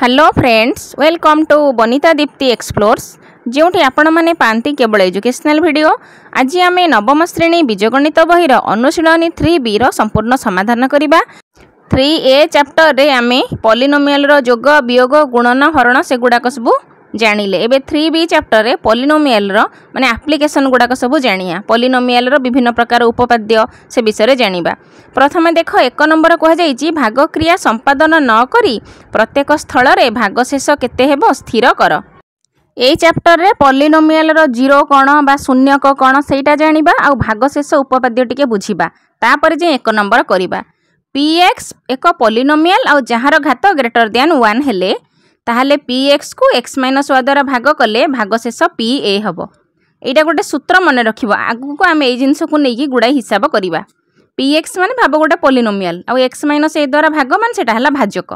hello friends welcome to Banita Dipti explores ଯେଉଁଠି ଆପଣମାନେ ପାଆନ୍ତି କେବଳ ଏଜୁକେସନାଲ୍ ଭିଡ଼ିଓ ଆଜି ଆମେ ନବମ ଶ୍ରେଣୀ ବୀଜଗଣିତ ବହିର ଅନୁଶୀଳନୀ ଥ୍ରୀ ବିର ସମ୍ପୂର୍ଣ୍ଣ ସମାଧାନ କରିବା ଥ୍ରୀ ଏ ଚାପ୍ଟରରେ ଆମେ ପଲିନୋମିଆଲ୍ର ଯୋଗ ବିୟୋଗ ଗୁଣନ ହରଣ ସେଗୁଡ଼ାକ ସବୁ ଜାଣିଲେ ଏବେ ଥ୍ରୀ ବି ଚାପ୍ଟରରେ ପଲିନୋମିଆଲର ମାନେ ଆପ୍ଲିକେସନ୍ ଗୁଡ଼ାକ ସବୁ ଜାଣିବା ପଲିନୋମିଆଲର ବିଭିନ୍ନ ପ୍ରକାର ଉପପାଦ୍ୟ ସେ ବିଷୟରେ ଜାଣିବା ପ୍ରଥମେ ଦେଖ ଏକ ନମ୍ବର କୁହାଯାଇଛି ଭାଗକ୍ରିୟା ସମ୍ପାଦନ ନକରି ପ୍ରତ୍ୟେକ ସ୍ଥଳରେ ଭାଗଶେଷ କେତେ ହେବ ସ୍ଥିର କର ଏଇ ଚାପ୍ଟରରେ ପଲିନୋମିଆଲର ଜିରୋ କ'ଣ ବା ଶୂନ୍ୟକ କ'ଣ ସେଇଟା ଜାଣିବା ଆଉ ଭାଗଶେଷ ଉପପାଦ୍ୟ ଟିକେ ବୁଝିବା ତାପରେ ଯାଇ ଏକ ନମ୍ବର କରିବା ପିଏକ୍ସ ଏକ ପଲିନୋମିଆଲ ଆଉ ଯାହାର ଘାତ ଗ୍ରେଟର ଦ୍ୟାନ୍ ୱାନ୍ ହେଲେ ତାହେଲେ ପି ଏକ୍ସକୁ ଏକ୍ସ ମାଇନସ୍ ୱାଇ ଦ୍ୱାରା ଭାଗ କଲେ ଭାଗଶେଷ ପି ଏ ହେବ ଏଇଟା ଗୋଟେ ସୂତ୍ର ମନେ ରଖିବ ଆଗକୁ ଆମେ ଏଇ ଜିନିଷକୁ ନେଇକି ଗୁଡ଼ାଏ ହିସାବ କରିବା ପି ଏକ୍ସ ମାନେ ଭାବ ଗୋଟେ ପଲିନୋମିଆଲ୍ ଆଉ ଏକ୍ସ ମାଇନସ୍ ଏ ଦ୍ୱାରା ଭାଗ ମାନେ ସେଇଟା ହେଲା ଭାଜକ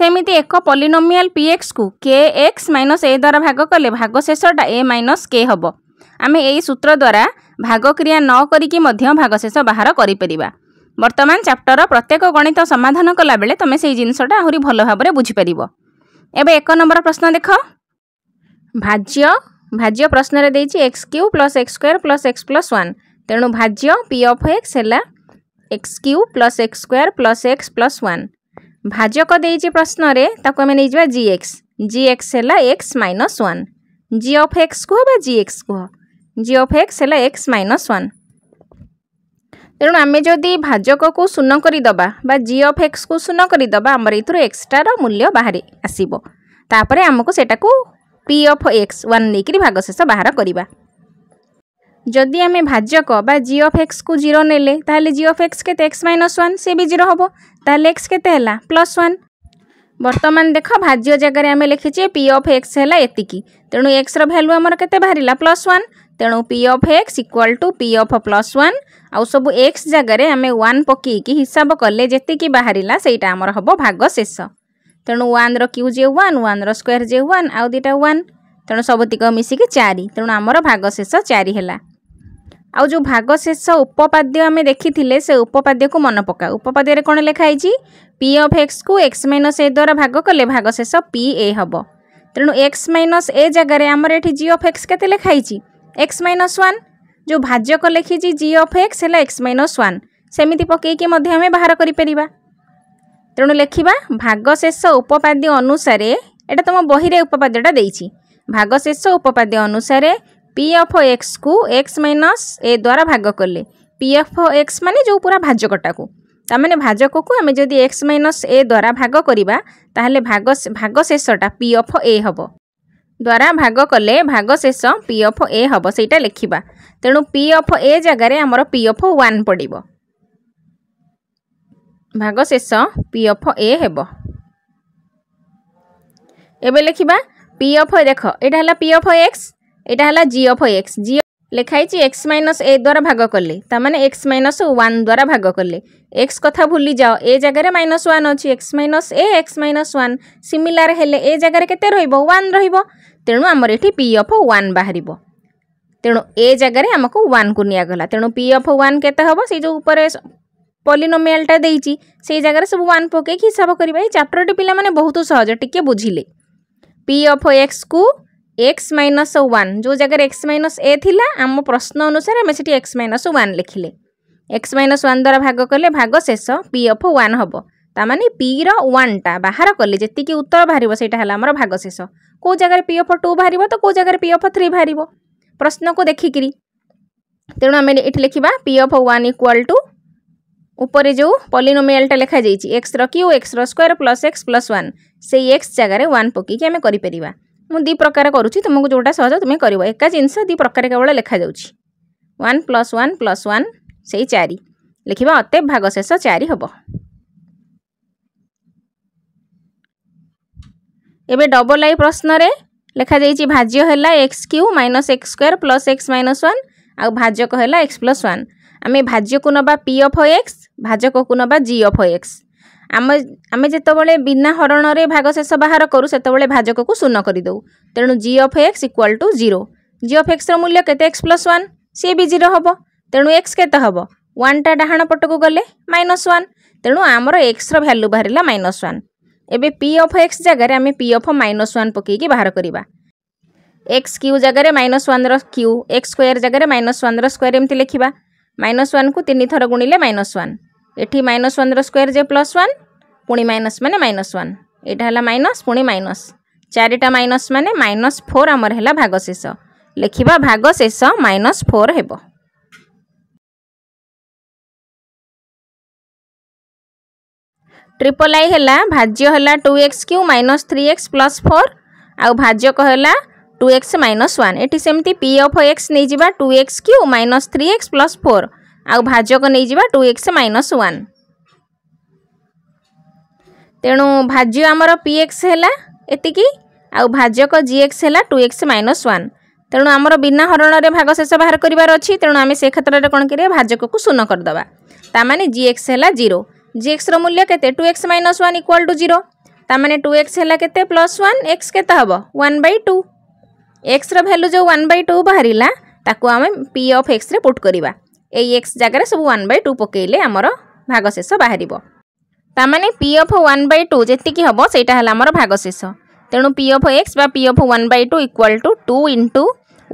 ସେମିତି ଏକ ପଲିନୋମିଆଲ୍ ପି ଏକ୍ସକୁ କେ ଏକ୍ସ ମାଇନସ୍ ଏ ଦ୍ୱାରା ଭାଗ କଲେ ଭାଗଶେଷଟା ଏ ମାଇନସ୍ କେ ହେବ ଆମେ ଏଇ ସୂତ୍ର ଦ୍ୱାରା ଭାଗକ୍ରିୟା ନ କରିକି ମଧ୍ୟ ଭାଗଶେଷ ବାହାର କରିପାରିବା ବର୍ତ୍ତମାନ ଚାପ୍ଟର ପ୍ରତ୍ୟେକ ଗଣିତ ସମାଧାନ କଲାବେଳେ ତୁମେ ସେଇ ଜିନିଷଟା ଆହୁରି ଭଲ ଭାବରେ ବୁଝିପାରିବ এবে এক নম্বর প্রশ্ন দেখ ভাজ্য ভাজ্য প্রশ্নরে দিয়েছি X cube plus x square plus x plus one তেণু ভাজ্য পি অফ এক্স হল x cube plus x square plus x plus one ভাজক দিয়েছি প্রশ্নরে তাকে আমি নিয়ে যা জি এক্স জি এক্স হল X minus one G of X কুহ বা জি এক্স কুহ জি অফ এক্স হল এক্স মাইনস ওয়ান তেমন আমি যদি ভাজকু শূন্য করে দেবা বা জি অফ এক্স কু শূন্য করে দেবা আমার এই এক্সট্রার মূল্য বাহারে আসব তাপরে আমি সেটা পি অফ এক্স ওয়ান নিয়ে ভাগশেষ বাহার করা যদি আমি ভাজক বা জি অফ এক্স কু জিরো নেলে তাহলে জি অফ এক্স কেতে এক্স মাইনস ওয়ান সে বি জিরো হব তাহলে এক্স কেতে হল প্লস ওয়ান বর্তমান দেখ ভাজ্য জায়গায় আমি লিখিছি পি অফ এক্স হল এতিকি তেমন এক্সর ভ্যালু আমার কেতে বাহারা প্লস ওয়ান তেমন P of X equal to P of plus one आ सब एक्स जगार आम वन पक हिसाब कले जी बाहर से आमर भाग शेष तेणु वन र्यू जे वन वन रोयर जे वन आउ दुटा वन तेणु सब तक मिसिक चारि तेणु आमर भाग शेष चारि आ जो भाग शेष उपाद्य आम देखी से उपाद्य को मन पका उपाद्य कौन लेखाई पी अफ एक्स को एक्स माइनस ए द्वारा भाग कले भाग शेष पी ए हम तेणु एक्स माइनस ए जगार आमर ये जी अफ एक्स केखाई एक्स माइनस वन ଯେଉଁ ଭାଜ୍ୟକ ଲେଖିଛି ଜି ଅଫ୍ ଏକ୍ସ ହେଲା ଏକ୍ସ ମାଇନସ୍ ୱାନ୍ ସେମିତି ପକାଇକି ମଧ୍ୟ ଆମେ ବାହାର କରିପାରିବା ତେଣୁ ଲେଖିବା ଭାଗଶେଷ ଉପପାଦ୍ୟ ଅନୁସାରେ ଏଇଟା ତୁମ ବହିରେ ଉପପାଦ୍ୟଟା ଦେଇଛି ଭାଗଶେଷ ଉପପାଦ୍ୟ ଅନୁସାରେ ପି ଅଫ୍ ଏକ୍ସକୁ ଏକ୍ସ ମାଇନସ୍ ଏ ଦ୍ୱାରା ଭାଗ କଲେ ପି ଏଫ୍ ଏକ୍ସ ମାନେ ଯେଉଁ ପୁରା ଭାଜକଟାକୁ ତା'ମାନେ ଭାଜକକୁ ଆମେ ଯଦି ଏକ୍ସ ମାଇନସ୍ ଏ ଦ୍ୱାରା ଭାଗ କରିବା ତାହେଲେ ଭାଗ ଭାଗଶେଷଟା ପି ଏଫ୍ ଏ ହେବ ଦ୍ୱାରା ଭାଗ କଲେ ଭାଗଶେଷ ପି ଏଫ୍ ଏ ହେବ ସେଇଟା ଲେଖିବା ତେଣୁ ପି ଅଫ୍ ଏ ଜାଗାରେ ଆମର ପି ଅଫ୍ ୱାନ୍ ପଡ଼ିବ ଭାଗ ଶେଷ ପି ଅଫ୍ ଏ ହେବ ଏବେ ଲେଖିବା ପି ଅଫ୍ ଦେଖ ଏଇଟା ହେଲା ପି ଅଫ୍ ଏକ୍ସ ଏଇଟା ହେଲା ଜି ଅଫ୍ ଏକ୍ସ ଜି ଲେଖାହେଇଛି ଏକ୍ସ ମାଇନସ୍ ଏ ଦ୍ୱାରା ଭାଗ କଲେ ତାମାନେ ଏକ୍ସ ମାଇନସ୍ ୱାନ୍ ଦ୍ୱାରା ଭାଗ କଲେ ଏକ୍ସ କଥା ଭୁଲି ଯାଅ ଏ ଜାଗାରେ ମାଇନସ୍ ୱାନ୍ ଅଛି x minus a x minus one similar ହେଲେ ଏ ଜାଗାରେ କେତେ ରହିବ ୱାନ୍ ରହିବ ତେଣୁ ଆମର ଏଠି ପି ୱାନ୍ ବାହାରିବ ତେଣୁ ଏ ଜାଗାରେ ଆମକୁ ୱାନ୍କୁ ନିଆଗଲା ତେଣୁ ପି ଅଫ୍ ୱାନ୍ କେତେ ହେବ ସେଇ ଯେଉଁ ଉପରେ ପଲିନୋମିଆଲଟା ଦେଇଛି ସେଇ ଜାଗାରେ ସବୁ ୱାନ୍ ପକାଇକି ହିସାବ କରିବା ଏଇ ଚାପ୍ଟରଟି ପିଲାମାନେ ବହୁତ ସହଜ ଟିକେ ବୁଝିଲେ ପି ଅଫ୍ ଏକ୍ସକୁ ଏକ୍ସ ମାଇନସ୍ ୱାନ୍ ଯେଉଁ ଜାଗାରେ ଏକ୍ସ ମାଇନସ୍ ଏ ଥିଲା ଆମ ପ୍ରଶ୍ନ ଅନୁସାରେ ଆମେ ସେଠି ଏକ୍ସ ମାଇନସ୍ ୱାନ୍ ଲେଖିଲେ ଏକ୍ସ ମାଇନସ୍ ୱାନ୍ ଦ୍ୱାରା ଭାଗ କଲେ ଭାଗ ଶେଷ ପି ଅଫ୍ ୱାନ୍ ହେବ ତାମାନେ ପିର ୱାନ୍ଟା ବାହାର କଲେ ଯେତିକି ଉତ୍ତର ବାହାରିବ ସେଇଟା ହେଲା ଆମର ଭାଗ ଶେଷ କେଉଁ ଜାଗାରେ ପି ଅଫ୍ ଟୁ ବାହାରିବ ତ କେଉଁ ଜାଗାରେ ପି ଅଫ୍ ଥ୍ରୀ ବାହାରିବ ପ୍ରଶ୍ନକୁ ଦେଖିକିରି ତେଣୁ ଆମେ ଏଠି ଲେଖିବା p of one equal to ଉପରେ ଯେଉଁ ପଲିନୋମିଆଲଟା ଲେଖାଯାଇଛି ଏକ୍ସର କ୍ୟୁ ଏକ୍ସର square plus x plus one ସେଇ ଏକ୍ସ ଜାଗାରେ ୱାନ୍ ପକାଇକି ଆମେ କରିପାରିବା ମୁଁ ଦୁଇ ପ୍ରକାର କରୁଛି ତୁମକୁ ଯେଉଁଟା ସହଜ ତୁମେ କରିବ ଏକା ଜିନିଷ ଦୁଇ ପ୍ରକାର କେବଳ ଲେଖାଯାଉଛି one plus one plus one ସେଇ ଚାରି ଲେଖିବା ଅତେବ ଭାଗଶେଷ ଚାରି ହେବ ଏବେ ଡବଲ ଆଇ ପ୍ରଶ୍ନରେ লেখাযাইছি ভাজ্য হেলা x Q minus x square plus x minus one ଆଉ ଭାଜକ ହେଲା ଏକ୍ସ ପ୍ଲସ୍ ୱାନ୍ ଆମେ ଭାଜ୍ୟକୁ ନେବା ପି ଅଫ୍ ଏକ୍ସ ଭାଜକକୁ ନେବା ଜି ଅଫ୍ ଏକ୍ସ ଆମେ ଆମେ ଯେତେବେଳେ ବିନା ହରଣରେ ଭାଗଶେଷ ବାହାର କରୁ ସେତେବେଳେ ଭାଜକକୁ ଶୂନ କରିଦେଉ ତେଣୁ g of x equal to zero g of ଏକ୍ସର ମୂଲ୍ୟ କେତେ ଏକ୍ସ ପ୍ଲସ୍ ୱାନ୍ ସିଏ ବି ଜିରୋ ହେବ ତେଣୁ ଏକ୍ସ କେତେ ହେବ ୱାନ୍ଟା ଡାହାଣ ପଟକୁ ଗଲେ ମାଇନସ୍ ୱାନ୍ ତେଣୁ ଆମର ଏକ୍ସର ଭ୍ୟାଲୁ ବାହାରିଲା ମାଇନସ୍ ୱାନ୍ एबे पी अफ एक्स जगह आम पी अफ माइनस वन पक बाहर करवा एक्स क्यू जगह माइनस वन र्यू एक्स स्क् जगह माइनस वन रोयर एम लिखा माइनस वन को तीन थर गुणिले माइनस वन एटी माइनस वन रोयर जे प्लस वन पुणी माइनस मान माइनस वन यहाँ है माइनस पुणी माइनस चारिटा माइनस मान माइनस फोर आमर है भागशेष लेख भागशेष माइनस फोर है ট্রিপল আই হল ভাজ্য হল two x Q minus three x plus four আজ্যক হল টু এক্স মাইনস ওয়ান এটি সেমতি পি অফ এক্স নিয়ে two x Q minus three x plus four আজ্যক নিয়ে টু এক্স মাইনস ওয়ান তেণু ভাজ্য আমার পি এক্স হল এতিকি আজ্যক জি এক্স হল টু এক্স মাইনস ওয়ান তেণু আমার বিনা হরণরে ভাগ শেষ বাহার করবার অছি তেণু আমি সে ক্ষেত্রে কোণ করিয়া ভাজককে শূন্য করিদেবা তা মানে জি এক্স হল জিরো जीएक्स रूल्य के two x minus one equal to zero two x है प्लस वन एक्स के हम one by two x value जो वन बै टू बाहर आम पी अफ एक्स पुट करवा यही एक्स जगार सब वन बै टू पकईले आमर भागशेष बाहर ताने p of one by two जी हम सहीटा भागशेष तेणु पी अफ एक्स बा p of one by two equal to two into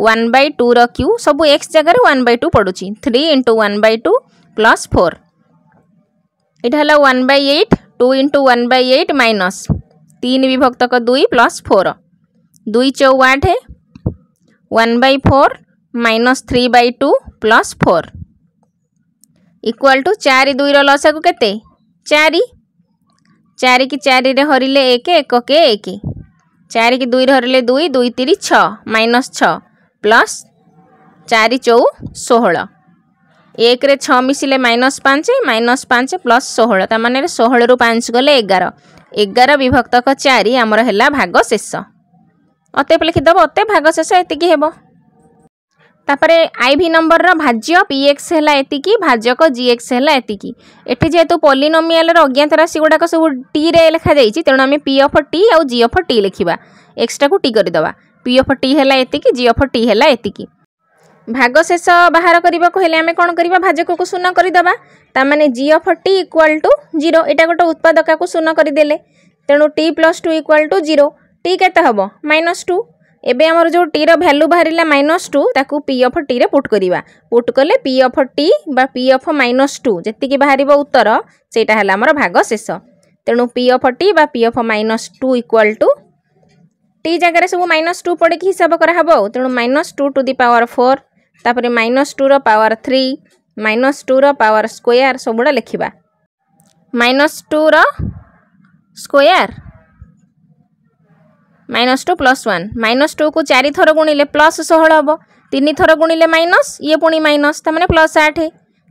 one by टूर क्यू सब एक्स जगार वन बै टू पड़ू three into one by two plus four यहाँ one by two into one eight minus तीन विभक्त दुई प्लस फोर दुई चौ आठ one by four minus three by two plus four equal to चार दुई रसा के चार चार कि चार हरिले एक एक के एक चार कि दुई हरिले दुई दुई तीन छ माइनस छ प्लस चार चौ षोह ଏକରେ ଛଅ ମିଶିଲେ ମାଇନସ୍ ପାଞ୍ଚ ମାଇନସ୍ ପାଞ୍ଚ ପ୍ଲସ୍ ଷୋହଳ ତା ମାନେ ଷୋହଳରୁ ପାଞ୍ଚ ଗଲେ ଏଗାର ଏଗାର ବିଭକ୍ତକ ଚାରି ଆମର ହେଲା ଭାଗ ଶେଷ ଅତେପ ଲେଖିଦେବ ଅତେ ଭାଗ ଶେଷ ଏତିକି ହେବ ତାପରେ ଆଇ ଭି ନମ୍ବରର ଭାଜ୍ୟ ପି ଏକ୍ସ ହେଲା ଏତିକି ଭାଜକ ଜି ଏକ୍ସ ହେଲା ଏତିକି ଏଠି ଯେହେତୁ ପଲିନୋମିଆଲର ଅଜ୍ଞାତ ରାଶି ଗୁଡ଼ାକ ସବୁ ଟିରେ ଲେଖାଯାଇଛି ତେଣୁ ଆମେ ପି ଅଫ୍ ଟି ଆଉ ଜି ଅଫ୍ ଟି ଲେଖିବା ଏକ୍ସଟ୍ରାକୁ ଟି କରିଦେବା ପି ଅଫ୍ ଟି ହେଲା ଏତିକି ଜି ଅଫ୍ ଟି ହେଲା ଏତିକି ଭାଗ ଶେଷ ବାହାର କରିବାକୁ ହେଲେ ଆମେ କ'ଣ କରିବା ଭାଜକକୁ ଶୂନ କରିଦେବା ତା'ମାନେ ଜିଓ ଫର୍ଟି ଇକ୍ୱାଲ୍ ଟୁ ଜିରୋ ଏଇଟା ଗୋଟେ ଉତ୍ପାଦକାକୁ ଶୂନ କରିଦେଲେ ତେଣୁ t plus two equal to zero t କେତେ ହେବ ମାଇନସ୍ ଟୁ ଏବେ ଆମର ଯେଉଁ ଟିର ଭ୍ୟାଲୁ ବାହାରିଲା ମାଇନସ୍ ଟୁ ତାକୁ ପି ଅଫ୍ ଟିରେ ପୁଟ୍ କରିବା ପୁଟ୍ କଲେ ପି ଅଫ୍ ଟି ବା ପି ଅଫ୍ ମାଇନସ୍ ଟୁ ଯେତିକି ବାହାରିବ ଉତ୍ତର ସେଇଟା ହେଲା ଆମର ଭାଗ ଶେଷ ତେଣୁ ପି ଅଫ୍ ଟି ବା p of minus two equal to t ଜାଗାରେ ସବୁ ମାଇନସ୍ ଟୁ ପଡ଼ିକି ହିସାବ କରାହେବ ଆଉ ତେଣୁ minus two to the power four ତାପରେ ମାଇନସ୍ ଟୁର ପାୱାର ଥ୍ରୀ ମାଇନସ୍ ଟୁର ପାୱାର ସ୍କୋୟାର ସବୁଗୁଡ଼ା ଲେଖିବା ମାଇନସ୍ ଟୁର square minus two plus one minus ଟୁକୁ ଚାରି ଥର ଗୁଣିଲେ ପ୍ଲସ୍ ଷୋହଳ ହେବ ତିନି ଥର ଗୁଣିଲେ ମାଇନସ୍ ଇଏ ପୁଣି ମାଇନସ୍ ତାମାନେ ପ୍ଲସ୍ ଆଠ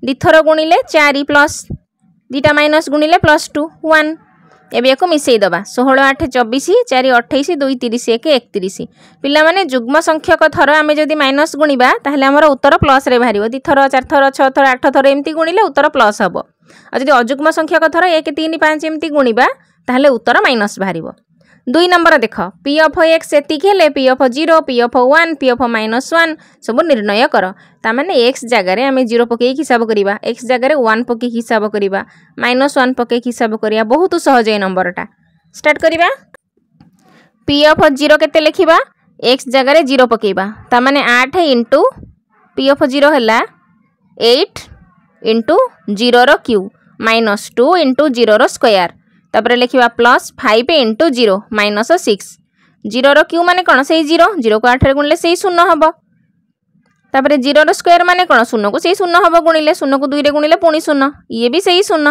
ଦୁଇଥର ଗୁଣିଲେ ଚାରି ପ୍ଲସ୍ ଦୁଇଟା ମାଇନସ୍ ଗୁଣିଲେ ପ୍ଲସ୍ ଟୁ ୱାନ୍ এবে এবেকু মিশাই দেবা ষোহল আঠ চবিশ চারি অঠাইশ দুই তিরিশ এক একত্রিশ মানে যুগ্ম সংখ্যক থর আমি যদি মাইনস গুণবা তাহলে আমার উত্তর প্লস রে বাহার দুই থর থর চার ছ থর আট থর এমতি গুণলে উত্তর প্লস হব আর যদি অযুগ্ম সংখ্যক থর এক তিন পাঁচ এমতি গুণবা তাহলে উত্তর মাইনস বাহার दुई नंबर देख पी एफ एक्स एतिक p of zero p of one p of minus one सब निर्णय कर ताने एक्स जगार आम जीरो पक हिसाब करवा एक्स जगार वन पक हिसाब करवा माइनस वन पक हिसाब करवा बहुत सहज ये नंबरटा स्टार्ट करवा पी एफ जीरो के लिखा एक्स जगार जीरो पकईवा ताने आठ into p of zero eight into zero cube minus two into zero square ତାପରେ ଲେଖିବା plus five into zero minus six ଜିରୋର କ୍ୟୁ ମାନେ କ'ଣ ସେଇ ଜିରୋ ଜିରୋକୁ ଆଠରେ ଗୁଣିଲେ ସେଇ ଶୂନ ହେବ ତାପରେ ଜିରୋର ସ୍କୋୟାର ମାନେ କ'ଣ ଶୂନକୁ ସେଇ ଶୂନ ହେବ ଗୁଣିଲେ ଶୂନକୁ ଦୁଇରେ ଗୁଣିଲେ ପୁଣି ଶୂନ ଇଏ ବି ସେଇ ଶୂନ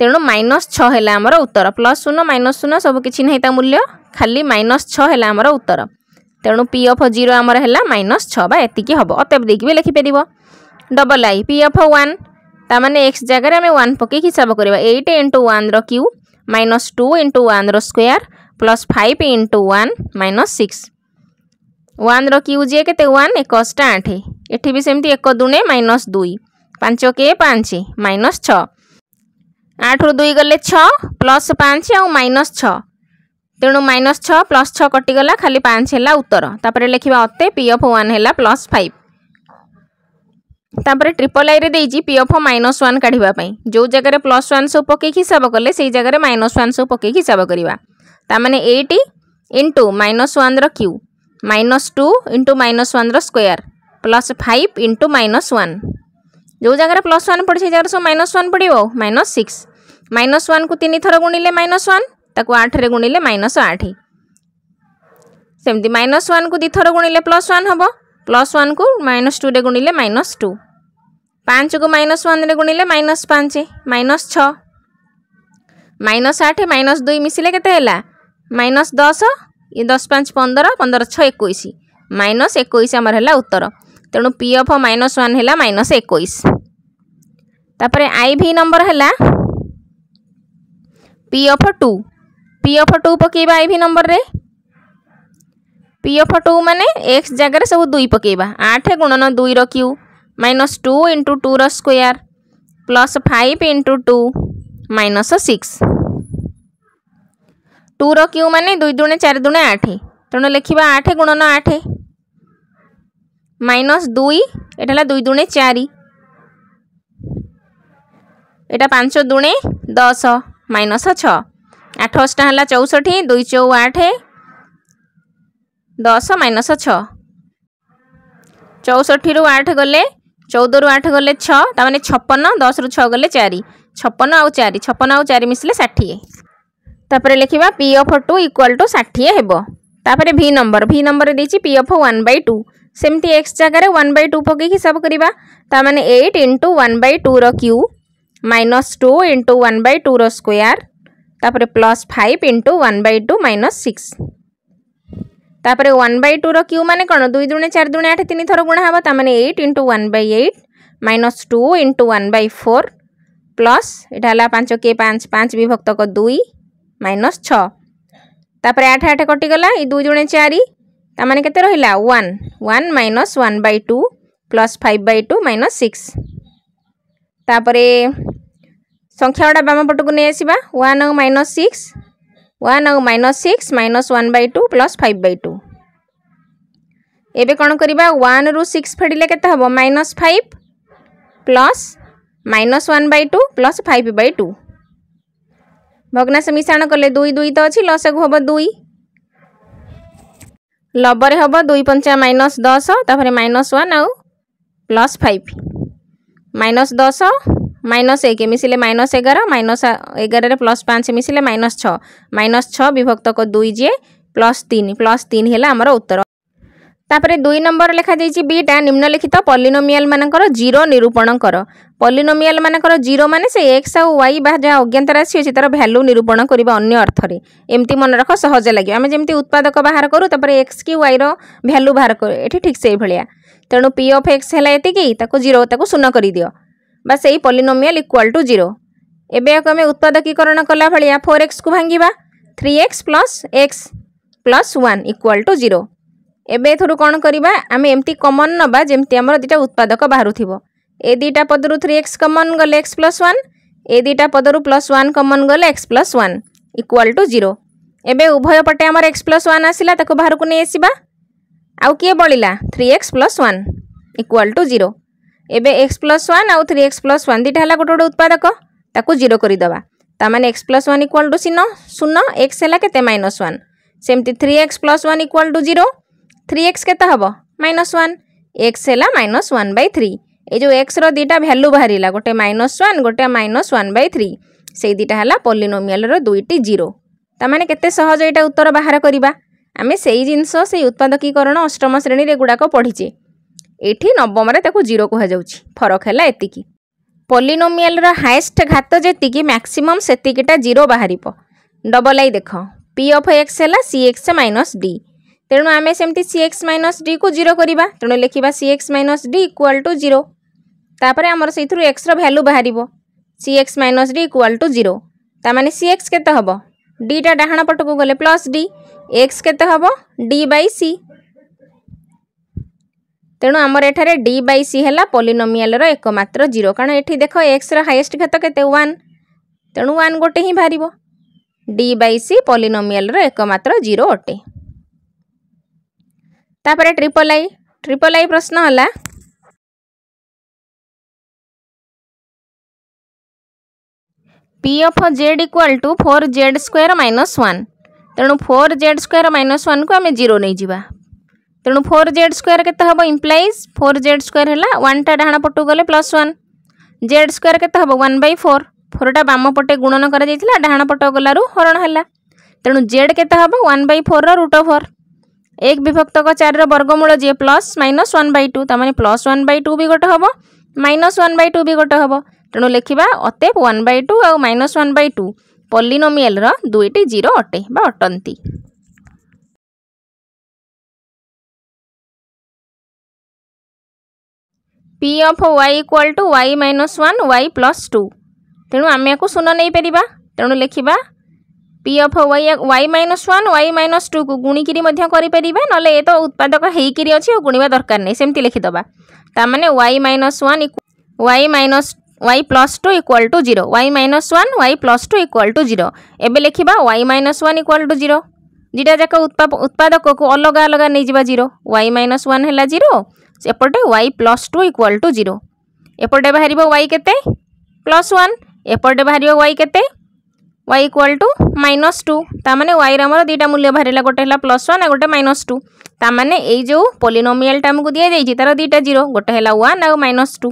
ତେଣୁ ମାଇନସ୍ ଛଅ ହେଲା ଆମର ଉତ୍ତର ପ୍ଲସ୍ ଶୂନ ମାଇନସ୍ ଶୂନ ସବୁ କିଛି ନାହିଁ ତା ମୂଲ୍ୟ ଖାଲି ମାଇନସ୍ ଛଅ ହେଲା ଆମର ଉତ୍ତର ତେଣୁ ପି ଅଫ୍ ଜିରୋ ଆମର ହେଲା ମାଇନସ୍ ଛଅ ବା ଏତିକି ହେବ ଅତେବ ଦେଇକି ବି ଲେଖିପାରିବ double I p of one ତାମାନେ ଏକ୍ସ ଜାଗାରେ ଆମେ ୱାନ୍ ପକାଇକି ହିସାବ କରିବା ଏଇଟ୍ ଇଣ୍ଟୁ ୱାନ୍ର କ୍ୟୁ ମାଇନସ୍ ଟୁ ଇଣ୍ଟୁ ୱାନ୍ର square plus five into one minus six ୱାନ୍ର କ୍ୟୁ ଯିଏ କେତେ ୱାନ୍ ଏକୋଇଶଟା ଆଠ ଏଠି ବି ସେମିତି ଏକ ଦୁଣେ ମାଇନସ୍ ଦୁଇ ପାଞ୍ଚ କେ ପାଞ୍ଚ ମାଇନସ୍ ଛଅ ଆଠରୁ ଦୁଇ ଗଲେ ଛଅ ପ୍ଲସ୍ ପାଞ୍ଚ ଆଉ ମାଇନସ୍ ଛଅ ତେଣୁ ମାଇନସ୍ ଛଅ ପ୍ଲସ୍ ଛଅ କଟିଗଲା ଖାଲି ପାଞ୍ଚ ହେଲା ଉତ୍ତର ତାପରେ ଲେଖିବା ଅତେ ପି ଅଫ୍ ୱାନ୍ ହେଲା ପ୍ଲସ୍ ଫାଇଭ୍ ତାପରେ ଟ୍ରିପଲ୍ ଆଇରେ ଦେଇଛି ପି ଏଫ୍ ମାଇନସ୍ ୱାନ୍ କାଢ଼ିବା ପାଇଁ ଯେଉଁ ଜାଗାରେ ପ୍ଲସ୍ ୱାନ୍ ସବୁ ପକାଇକି ହିସାବ କଲେ ସେଇ ଜାଗାରେ ମାଇନସ୍ ୱାନ୍ ସବୁ ପକାଇକି ହିସାବ କରିବା ତାମାନେ ଏଇଟ୍ ଇଣ୍ଟୁ ମାଇନସ୍ ୱାନ୍ର cube minus two into minus ୱାନ୍ର square plus five into minus one ଯେଉଁ ଜାଗାରେ ପ୍ଲସ୍ ୱାନ୍ ପଡ଼େ ସେଇ ଜାଗାରେ ସବୁ ମାଇନସ୍ ୱାନ୍ ପଡ଼ିବ ମାଇନସ୍ ସିକ୍ସ ମାଇନସ୍ ୱାନ୍କୁ ତିନି ଥର ଗୁଣିଲେ ମାଇନସ୍ ୱାନ୍ ତାକୁ ଆଠରେ ଗୁଣିଲେ ମାଇନସ୍ ଆଠ ସେମିତି ମାଇନସ୍ ୱାନ୍କୁ ଦୁଇଥର ଗୁଣିଲେ ପ୍ଲସ୍ ୱାନ୍ ହେବ ପ୍ଲସ୍ ୱାନ୍କୁ ମାଇନସ୍ ଟୁରେ ଗୁଣିଲେ ମାଇନସ୍ ଟୁ ପାଞ୍ଚକୁ ମାଇନସ୍ ୱାନ୍ରେ ଗୁଣିଲେ ମାଇନସ୍ ପାଞ୍ଚ ମାଇନସ୍ ଛଅ ମାଇନସ୍ ଆଠ ମାଇନସ୍ ଦୁଇ ମିଶିଲେ କେତେ ହେଲା ମାଇନସ୍ ଦଶ ଇଏ ଦଶ ପାଞ୍ଚ ପନ୍ଦର ପନ୍ଦର ଛଅ ଏକୋଇଶ ମାଇନସ୍ ଏକୋଇଶ ଆମର ହେଲା ଉତ୍ତର ତେଣୁ ପି ଏଫ୍ ମାଇନସ୍ ୱାନ୍ ହେଲା ମାଇନସ୍ ଏକୋଇଶ ତାପରେ ଆଇ ଭି ନମ୍ବର ହେଲା p of two p of two ପକାଇବା ଆଇ ଭି ନମ୍ବରରେ পি অফ টু মানে এক্স জায়গায় সব দুই পকাইবা আঠ গুণন দুইর কিউ মাইনস টু ইন্টু টুর square plus five into two minus six টুর কিউ মানে দুই দুণে চারি দুণে আঠ তেমন লেখা আঠ গুণন আঠ মাইনস দুই এটা হল দুই দুণে চারি এটা পাঁচ দুণে দশ মাইনস ছ আঠশটা হল চৌষঠি দুই চৌ আঠ দশ মাইনস ছ চৌষঠি রু আঠ গলে চৌদ রু আঠ গলে ছ তার মানে ছপন দশ রু ছ গলে চারি ছপন আউ চারি ছপন আউ চারি মিশলে ষাঠিয়ে তাপরে লিখিবা p of two equal to ষাঠিয়ে হব তাপরে ভি নম্বর ভি নম্বরে দিয়েছি p of one by two সেমতি এক্স জায়গায় ওয়ান বাই টু পকাই হিসাব করা তার মানে এইট ইন্টু ওয়ান বাই টুর cube minus two into one by টুর স্কোয়ার তাপরে plus five into one by two minus six ତାପରେ ୱାନ୍ ବାଇ ଟୁର କ୍ୟୁ ମାନେ କ'ଣ ଦୁଇ ଦୁଣେ ଚାରି ଦୁଣେ ଆଠ ତିନି ଥର ଗୁଣା ହେବ ତା ମାନେ eight into one by eight minus two into one by four plus ଏଇଟା ହେଲା ପାଞ୍ଚ କେ ପାଞ୍ଚ ପାଞ୍ଚ ବିଭକ୍ତକ ଦୁଇ ମାଇନସ୍ ଛଅ ତାପରେ ଆଠ ଆଠ କଟିଗଲା ଏଇ ଦୁଇ ଜଣେ ଚାରି ତା ମାନେ କେତେ ରହିଲା one one minus one by two plus five by two minus six ତାପରେ ସଂଖ୍ୟା ଗୁଡ଼ା ବାମ ପଟକୁ ନେଇ ଆସିବା ୱାନ୍ ମାଇନସ୍ ସିକ୍ସ ওয়ান আউ minus six minus one by two plus five by two ଏବେ କ'ଣ କରିବା ୱାନ୍ରୁ ସିକ୍ସ ଫେଡ଼ିଲେ କେତେ ହେବ minus five plus minus one by two plus five by two ଭଗ୍ନାଶ ମିଶାଣ କଲେ ଦୁଇ ଦୁଇ ତ ଅଛି ଲସକୁ ହେବ ଦୁଇ ଲବରେ ହେବ ଦୁଇ ପଞ୍ଚା ମାଇନସ୍ ଦଶ ତାପରେ ମାଇନସ୍ ୱାନ୍ ଆଉ ପ୍ଲସ୍ ଫାଇଭ୍ ମାଇନସ୍ ଦଶ মাইনস এক মিশিলে মাইনস এগার মাইনস এগারের প্লস পাঁচ মিশিলে মাইনস ছ মাইনস ছ বিভক্তক দুই যে প্লস তিন প্লস তিন হল আমার উত্তর তাপরে দুই নম্বর লেখা যাইছি বিটা নিম্নলিখিত পলিনোমিয়াল মানকর জিরো নিরূপণ কর পলিনোমিয়াল মানকর জিরো মানে সে এক্স আউ ওয়াই বা যা অজ্ঞাত রাশি অছি তার ভ্যালু নিরূপণ করা অন্য অর্থরে এমতি মনে রখ সহজ লাগে আমি যেমন উৎপাদক বাহার করু তাপরে এক্স কি ওয়াইর ভ্যালু বাহার করু এটি ঠিক সেইভাবে তেণু পি অফ এক্স হল এতিকি তাকে জিরো তাকে শূন্য করে দিও বা সেই পলিনোমিয়াল ইকুয়াল টু জিরো এবে আমি উৎপাদকীকরণ কলা ভাড়া ফোর এক্সু ভাঙ্গা three x plus x plus one equal to zero এবে এর কোণ করা আমি এমতি কমন নবা যেমতি আমার দুইটা উৎপাদক বাহুথিব এ দুইটা পদর থ্রি এক্স কমন গলে এক্স প্লস ওয়ান এ দুইটা পদর প্লস ওয়ান কমন গলে x plus one equal to zero এবে উভয় পটে আমার এক্স প্লস ওয়ান আসিলা তাকে বাহারক নিয়ে আসবা আউ কি বলিলা three x plus one equal to zero এবে এক্স প্লস ওয়ান আউ থ্রি এক্স প্লস ওয়ান দুইটা হল গোটে গোটে উৎপাদক তাকে জিরো করেদেবা তা মানে x plus one equal to শূন্য শূন্য এক্স হল কেতে মাইনস ওয়ান সেমতি three x plus one equal to zero three x কেতে হব মাইনস ওয়ান এক্স হল মাইনস ওয়ান বাই থ্রি এই যে এক্সর দুইটা ভ্যালু বাহারা গোটে মাইনস ওয়ান গোটে মাইনস ওয়ান বাই থ্রি সেই দুইটা হল পলিনোমিয়ালর দুইটি জিরো তা মানে কেতে সহজ এটা উত্তর বাহার করা আমি সেই জিনিস সেই উৎপাদকীকরণ অষ্টম শ্রেণীর এগুড়াক পড়িছে ଏଠି ନବମରେ ତାକୁ ଜିରୋ କୁହାଯାଉଛି ଫରକ ହେଲା ଏତିକି ପଲିନୋମିଆଲର ହାଏଷ୍ଟ ଘାତ ଯେତିକି ମ୍ୟାକ୍ସିମମ୍ ସେତିକିଟା ଜିରୋ ବାହାରିବ ଡବଲ୍ ଆଇ ଦେଖ ପି ଅଫ୍ ଏକ୍ସ ହେଲା ସି ଏକ୍ସ ମାଇନସ୍ ଡି ତେଣୁ ଆମେ ସେମିତି ସି ଏକ୍ସ ମାଇନସ୍ ଡିକୁ ଜିରୋ କରିବା ତେଣୁ ଲେଖିବା c x minus d equal to zero ତାପରେ ଆମର ସେଇଥିରୁ ଏକ୍ସର ଭ୍ୟାଲୁ ବାହାରିବ c x minus d equal to zero ତା'ମାନେ ସି ଏକ୍ସ କେତେ ହେବ ଡିଟା ଡାହାଣ ପଟକୁ ଗଲେ ପ୍ଲସ୍ ଡି ଏକ୍ସ କେତେ ହେବ ଡି ବାଇ ସି ତେଣୁ ଆମର ଏଠାରେ ଡି ବାଇ ସି ହେଲା ପଲିନୋମିଆଲର ଏକମାତ୍ର ଜିରୋ କାରଣ ଏଠି ଦେଖ ଏକ୍ସର ହାଇଏଷ୍ଟ ଘାତ କେତେ ୱାନ୍ ତେଣୁ ୱାନ୍ ଗୋଟେ ହିଁ ବାହାରିବ ଡି ବାଇ ସି ପଲିନୋମିଆଲର ଏକମାତ୍ର ଜିରୋ ଅଟେ ତାପରେ ଟ୍ରିପଲ୍ ଆଇ ଟ୍ରିପଲ୍ ଆଇ ପ୍ରଶ୍ନ ହେଲା p of z equal to four z square minus one ତେଣୁ ଫୋର୍ ଜେଡ୍ ସ୍କୋୟାର୍ ମାଇନସ୍ ୱାନ୍କୁ ଆମେ ଜିରୋ ନେଇଯିବା তেমন ফোর জেড স্কোয়ার কেতে হব ইমপ্লাইজ ফোর জেড স্কোয়ার হল ওয়ানটা ডাহাণ পটু গলে প্লস ওয়ান জেড স্কোয়ার কেতে হব ওয়ান বাই ফোর ফোরটা বাম পটে গুণন করা যাই ডাহাণ পট গলার হরণ হল তেমন জেড কেতে হব one by four root four এক বিভক্তক চারির বর্গমূল যে plus minus one by two তার মানে প্লস ওয়ান বাই টু বি গোটে হব মাইনস ওয়ান বাই টু বি গোটে হব তেমন লেখা অতএব one by two minus one by two পলিনোমিয়ালর দুইটি জিরো অটে বা অটন্তি p of y equal to y minus one y plus two তেণু আমি ୟାକୁ ଶୂନ ନେଇପାରିବା ତେଣୁ ଲେଖିବା P of y y minus one y minus টুକୁ ଗୁଣିକିରି ମଧ୍ୟ କରିପାରିବା ନହେଲେ ଏ ତ ଉତ୍ପାଦକ ହେଇକିରି ଅଛି ଆଉ ଗୁଣିବା ଦରକାର ନାହିଁ ସେମିତି ଲେଖିଦେବା ତା ମାନେ y minus one y minus y plus two equal to zero y minus one y plus two equal to zero এবে লিখবা y minus one equal to zero দুইটা যাক উৎপাদককে অলগা অলগা নিয়ে যা জিরো ওয়াই মাইনস ওয়ান হল জিরো এপটে y plus two equal to zero এপটে বাহার ওয়াই কেতে প্লস ওয়ান এপটে বাহার ওয়াই কেতে y equal to minus two তার মানে ওয়াইর আমার দুইটা মূল্য বাহারা গোটে হল প্লস ওয়ান আর গোটে মাইনস টু তার মানে এই যে পলিনোমিয়ালটা আমি দিয়েছি তার দুইটা জিরো গোটে হল ওয়ান আর মাইনস টু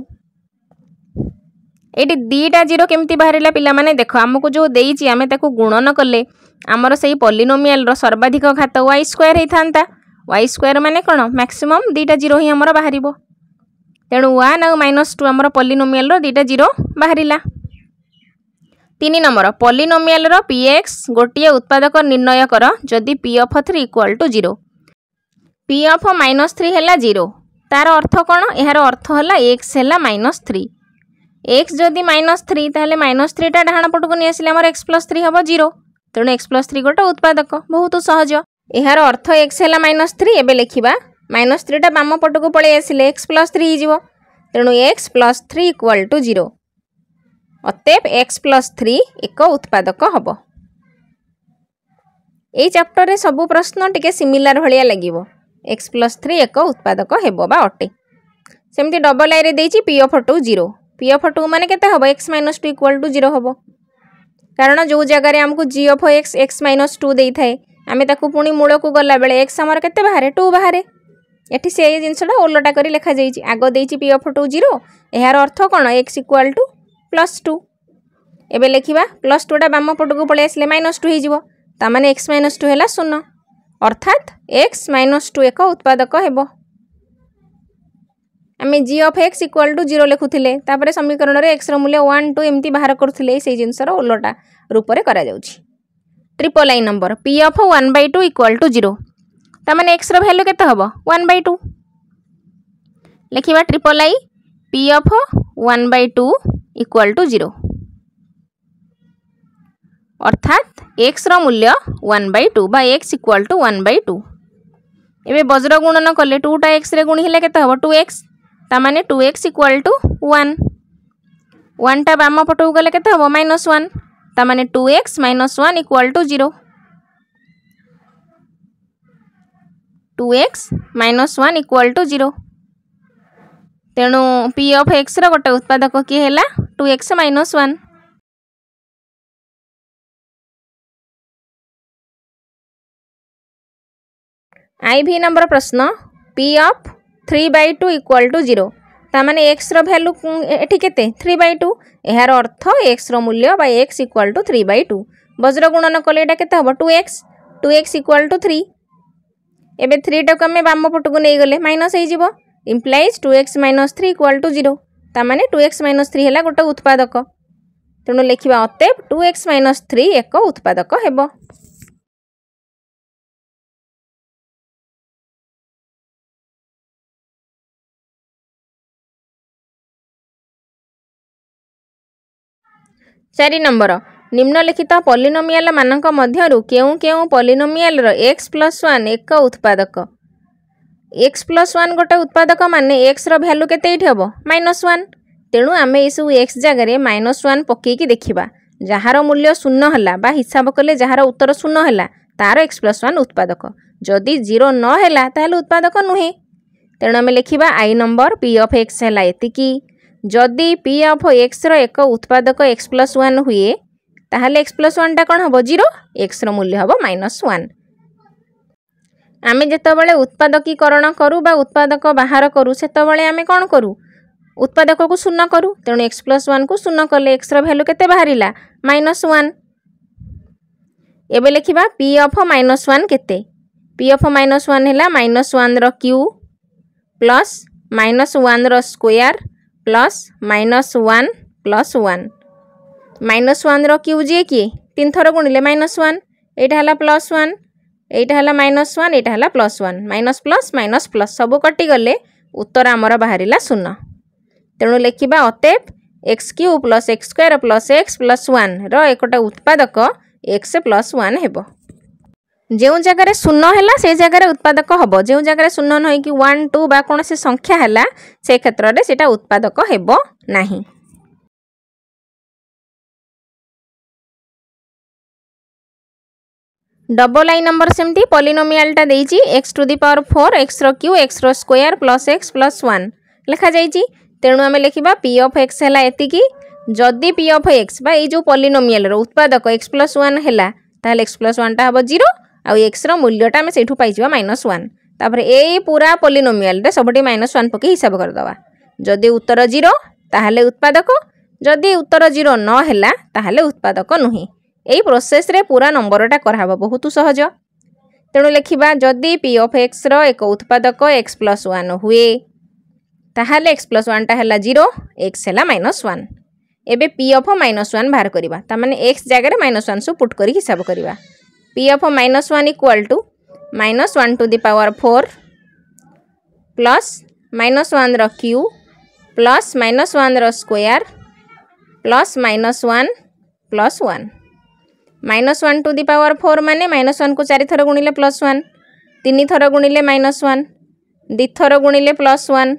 ଏଇଠି ଦୁଇଟା ଜିରୋ କେମିତି ବାହାରିଲା ପିଲାମାନେ ଦେଖ ଆମକୁ ଯେଉଁ ଦେଇଛି ଆମେ ତାକୁ ଗୁଣନ କଲେ ଆମର ସେଇ ପଲିନୋମିଆଲର ସର୍ବାଧିକ ଘାତ ୱାଇ ସ୍କୋୟାର ହେଇଥାନ୍ତା ওয়াই স্কোয়ার মানে কোণ ম্যাক্সিমম দুইটা জিরো ହିଁ ଆମର ବାହାରିବ ତେଣୁ ୱାନ୍ ଆଉ ମାଇନସ୍ ଟୁ ଆମର ପଲିନୋମିଆଲର ଦୁଇଟା ଜିରୋ ବାହାରିଲା ତିନି ନମ୍ବର ପଲିନୋମିଆଲର ପି ଏକ୍ସ ଗୋଟିଏ ଉତ୍ପାଦକ ନିର୍ଣ୍ଣୟ କର ଯଦି p of three equal to zero p of minus three ହେଲା ଜିରୋ ତାର ଅର୍ଥ କ'ଣ ଏହାର ଅର୍ଥ ହେଲା ଏକ୍ସ ହେଲା ମାଇନସ୍ ଥ୍ରୀ এক্স যদি মাইনস থ্রি তাহলে মাইনস থ্রিটা ডাহাণ পটকু নিয়ে আসলে আমার এক্স প্লস থ্রি হব জিরো তেমন এক্স প্লস থ্রি গোটা উৎপাদক বহুত সহজ ଏହାର ଅର୍ଥ ଏକ୍ସ ହେଲା ମାଇନସ୍ ଥ୍ରୀ ଏବେ ଲେଖିବା ମାଇନସ୍ ଥ୍ରୀଟା ବାମ ପଟକୁ ପଳେଇ ଆସିଲେ ଏକ୍ସ ପ୍ଲସ୍ ଥ୍ରୀ ହେଇଯିବ ତେଣୁ x plus three equal to zero ଅତେବ ଏକ୍ସ ପ୍ଲସ୍ ଥ୍ରୀ ଏକ ଉତ୍ପାଦକ ହେବ এই চাপ্টরে সবু প্রশ্ন টিকে সিমিলার ভাইয়া লাগিব এক্স প্লস থ্রি এক উৎপাদক হব বা অটে সেমি ডবল আইরে দিয়েছি p of two zero p of two মানে কেতে হব x minus two equal to zero হব কারণ যে জায়গায় আমি g of x x minus two দিয়ে ଆମେ ତାକୁ ପୁଣି ମୂଳକୁ ଗଲାବେଳେ ଏକ୍ସ ଆମର କେତେ ବାହାରେ ଟୁ ବାହାରେ ଏଠି ସେଇ ଜିନିଷଟା ଓଲଟା କରି ଲେଖାଯାଇଛି ଆଗ ଦେଇଛି ପି ଅଫ୍ ଟୁ ଜିରୋ ଏହାର ଅର୍ଥ କ'ଣ x equal to plus two ଏବେ ଲେଖିବା ପ୍ଲସ୍ ଟୁଟା ବାମ ପଟକୁ ପଳେଇ ଆସିଲେ ମାଇନସ୍ ଟୁ ହେଇଯିବ ତା ମାନେ ଏକ୍ସ ମାଇନସ୍ ଟୁ ହେଲା ଶୂନ ଅର୍ଥାତ୍ ଏକ୍ସ ମାଇନସ୍ ଟୁ ଏକ ଉତ୍ପାଦକ ହେବ ଆମେ g of x equal to zero ଲେଖୁଥିଲେ ତାପରେ ସମୀକରଣରେ ଏକ୍ସର ମୂଲ୍ୟ ୱାନ୍ ଟୁ ଏମିତି ବାହାର କରୁଥିଲେ ସେଇ ଜିନିଷର ଓଲଟା ରୂପରେ କରାଯାଉଛି triple I number p of one by two equal to zero ताने एक्सर भैल्यू के वन बै टू लिखा triple I p of one by two equal to zero अर्थात एक्सर मूल्य वन बै टू बा x equal to one by two ए बज्र गुणन कले टूटा एक्सरे गुणी के two x two x equal to one ওয়ানটা बाम पट को কত माइनस মাইনস ताने to x minus one equal to zero two x minus one equal to zero तेणु पी एफ एक्सर गोटे उत्पादक किए है two x minus one I भी नंबर प्रश्न p of three by two equal to zero ତାମାନେ ଏକ୍ସର ଭ୍ୟାଲୁ ଏଠି କେତେ ଥ୍ରୀ ବାଇ ଟୁ ଏହାର ଅର୍ଥ ଏକ୍ସର ମୂଲ୍ୟ ବା x equal to three by two ବଜ୍ର ଗୁଣନ କଲେ ଏଇଟା କେତେ ହେବ two x two x equal to three ଏବେ ଥ୍ରୀଟାକୁ ଆମେ ବାମ ପଟକୁ ନେଇଗଲେ ମାଇନସ୍ ହେଇଯିବ implies two x minus three equal to zero ତାମାନେ ଟୁ ଏକ୍ସ ମାଇନସ୍ ଥ୍ରୀ ହେଲା ଗୋଟେ ଉତ୍ପାଦକ ତେଣୁ ଲେଖିବା ଅତେବ ଟୁ ଏକ୍ସ ମାଇନସ୍ ଥ୍ରୀ ଏକ ଉତ୍ପାଦକ ହେବ ଚାରି ନମ୍ବର ନିମ୍ନଲିଖିତ ପଲିନୋମିଆଲମାନଙ୍କ ମଧ୍ୟରୁ କେଉଁ କେଉଁ ପଲିନୋମିଆଲର ଏକ୍ସ ପ୍ଲସ୍ ୱାନ୍ ଏକ ଉତ୍ପାଦକ ଏକ୍ସ ପ୍ଲସ୍ ୱାନ୍ ଗୋଟେ ଉତ୍ପାଦକ ମାନେ ଏକ୍ସର ଭ୍ୟାଲୁ କେତେ ଏଇଠି ହେବ ମାଇନସ୍ ୱାନ୍ ତେଣୁ ଆମେ ଏଇସବୁ ଏକ୍ସ ଜାଗାରେ ମାଇନସ୍ ୱାନ୍ ପକାଇକି ଦେଖିବା ଯାହାର ମୂଲ୍ୟ ଶୂନ ହେଲା ବା ହିସାବ କଲେ ଯାହାର ଉତ୍ତର ଶୂନ ହେଲା ତା'ର ଏକ୍ସ ପ୍ଲସ୍ ୱାନ୍ ଉତ୍ପାଦକ ଯଦି ଜିରୋ ନ ହେଲା ତାହେଲେ ଉତ୍ପାଦକ ନୁହେଁ ତେଣୁ ଆମେ ଲେଖିବା I number p of x ହେଲା ଏତିକି ଯଦି ପି ଅଫ୍ ଏକ୍ସର ଏକ ଉତ୍ପାଦକ ଏକ୍ସ ପ୍ଲସ୍ ୱାନ୍ ହୁଏ ତାହେଲେ ଏକ୍ସ ପ୍ଲସ୍ ୱାନ୍ଟା କ'ଣ ହେବ ଜିରୋ ଏକ୍ସର ମୂଲ୍ୟ ହେବ ମାଇନସ୍ ୱାନ୍ ଆମେ ଯେତେବେଳେ ଉତ୍ପାଦକୀକରଣ କରୁ ବା ଉତ୍ପାଦକ ବାହାର କରୁ ସେତେବେଳେ ଆମେ କ'ଣ କରୁ ଉତ୍ପାଦକକୁ ଶୂନ କରୁ ତେଣୁ ଏକ୍ସ ପ୍ଲସ୍ ୱାନ୍କୁ ଶୂନ କଲେ ଏକ୍ସର ଭ୍ୟାଲୁ କେତେ ବାହାରିଲା ମାଇନସ୍ ୱାନ୍ ଏବେ ଲେଖିବା ପି ଅଫ୍ ମାଇନସ୍ ୱାନ୍ କେତେ ପି ଅଫ୍ ମାଇନସ୍ ୱାନ୍ ହେଲା ମାଇନସ୍ ୱାନ୍ର କ୍ୟୁ ପ୍ଲସ୍ ମାଇନସ୍ ୱାନ୍ର square plus minus one plus one minus ওয়ানর কিউ যিয়ে কি তিন থর গুণিলে মাইনস ওয়ান এইটা হল প্লস ওয়ান এইটা হল মাইনস ওয়ান এইটা হল plus one minus plus minus plus সবু কটিগলে উত্তর আমার বাহারা শূন্য তেণু লেখা অতএব x cube plus x square plus x plus ওয়ানর একটা উৎপাদক এক্স প্লস ওয়ান হব ଯେଉଁ ଜାଗାରେ ଶୂନ ହେଲା ସେ ଜାଗାରେ ଉତ୍ପାଦକ ହେବ ଯେଉଁ ଜାଗାରେ ଶୂନ ନୁହେଁ କି ୱାନ୍ ଟୁ ବା କୌଣସି ସଂଖ୍ୟା ହେଲା ସେ କ୍ଷେତ୍ରରେ ସେଇଟା ଉତ୍ପାଦକ ହେବ ନାହିଁ ডবল আই নম্বর সেমতি পলিনোমিয়ালটা দিয়েছি x to the power four এক্সর কিউ এক্সর square plus x plus one লেখা যাইছি তেণু আমি লেখিবা পি অফ এক্স হেলা এতিকি যদি পি অফ এক্স বা এই যে পলিনোমিয়ালর উৎপাদক এক্স প্লস ওয়ান হেলা তাহলে এক্স প্লস ওয়ানটা হব জিরো ଆଉ ଏକ୍ସର ମୂଲ୍ୟଟା ଆମେ ସେଇଠୁ ପାଇଯିବା ମାଇନସ୍ ୱାନ୍ ତାପରେ ଏଇ ପୁରା ପଲିନୋମିଆଲରେ ସବୁଠି ମାଇନସ୍ ୱାନ୍ ପକାଇ ହିସାବ କରିଦେବା ଯଦି ଉତ୍ତର ଜିରୋ ତାହେଲେ ଉତ୍ପାଦକ ଯଦି ଉତ୍ତର ଜିରୋ ନ ହେଲା ତାହେଲେ ଉତ୍ପାଦକ ନୁହେଁ ଏଇ ପ୍ରୋସେସ୍ରେ ପୁରା ନମ୍ବରଟା କରାହେବ ବହୁତ ସହଜ ତେଣୁ ଲେଖିବା ଯଦି ପି ଅଫ୍ ଏକ୍ସର ଏକ ଉତ୍ପାଦକ ଏକ୍ସ ପ୍ଲସ୍ ୱାନ୍ ହୁଏ ତାହେଲେ ଏକ୍ସ ପ୍ଲସ୍ ୱାନ୍ଟା ହେଲା ଜିରୋ ଏକ୍ସ ହେଲା ମାଇନସ୍ ୱାନ୍ ଏବେ ପି ଅଫ୍ ମାଇନସ୍ ୱାନ୍ ବାହାର କରିବା ତାମାନେ ଏକ୍ସ ଜାଗାରେ ମାଇନସ୍ ୱାନ୍ ସବୁ ପୁଟ୍ କରି ହିସାବ କରିବା p of minus 1 equal to minus 1 to the power 4 plus minus 1 ର q plus minus 1 ର square plus minus 1 plus 1 minus 1 to the power 4 माने minus 1 को चारि थर गुणिले plus 1 तीन थर गुणिले minus 1 ଦିଥର ଗୁଣିଲେ ପ୍ଲସ୍ ୱାନ୍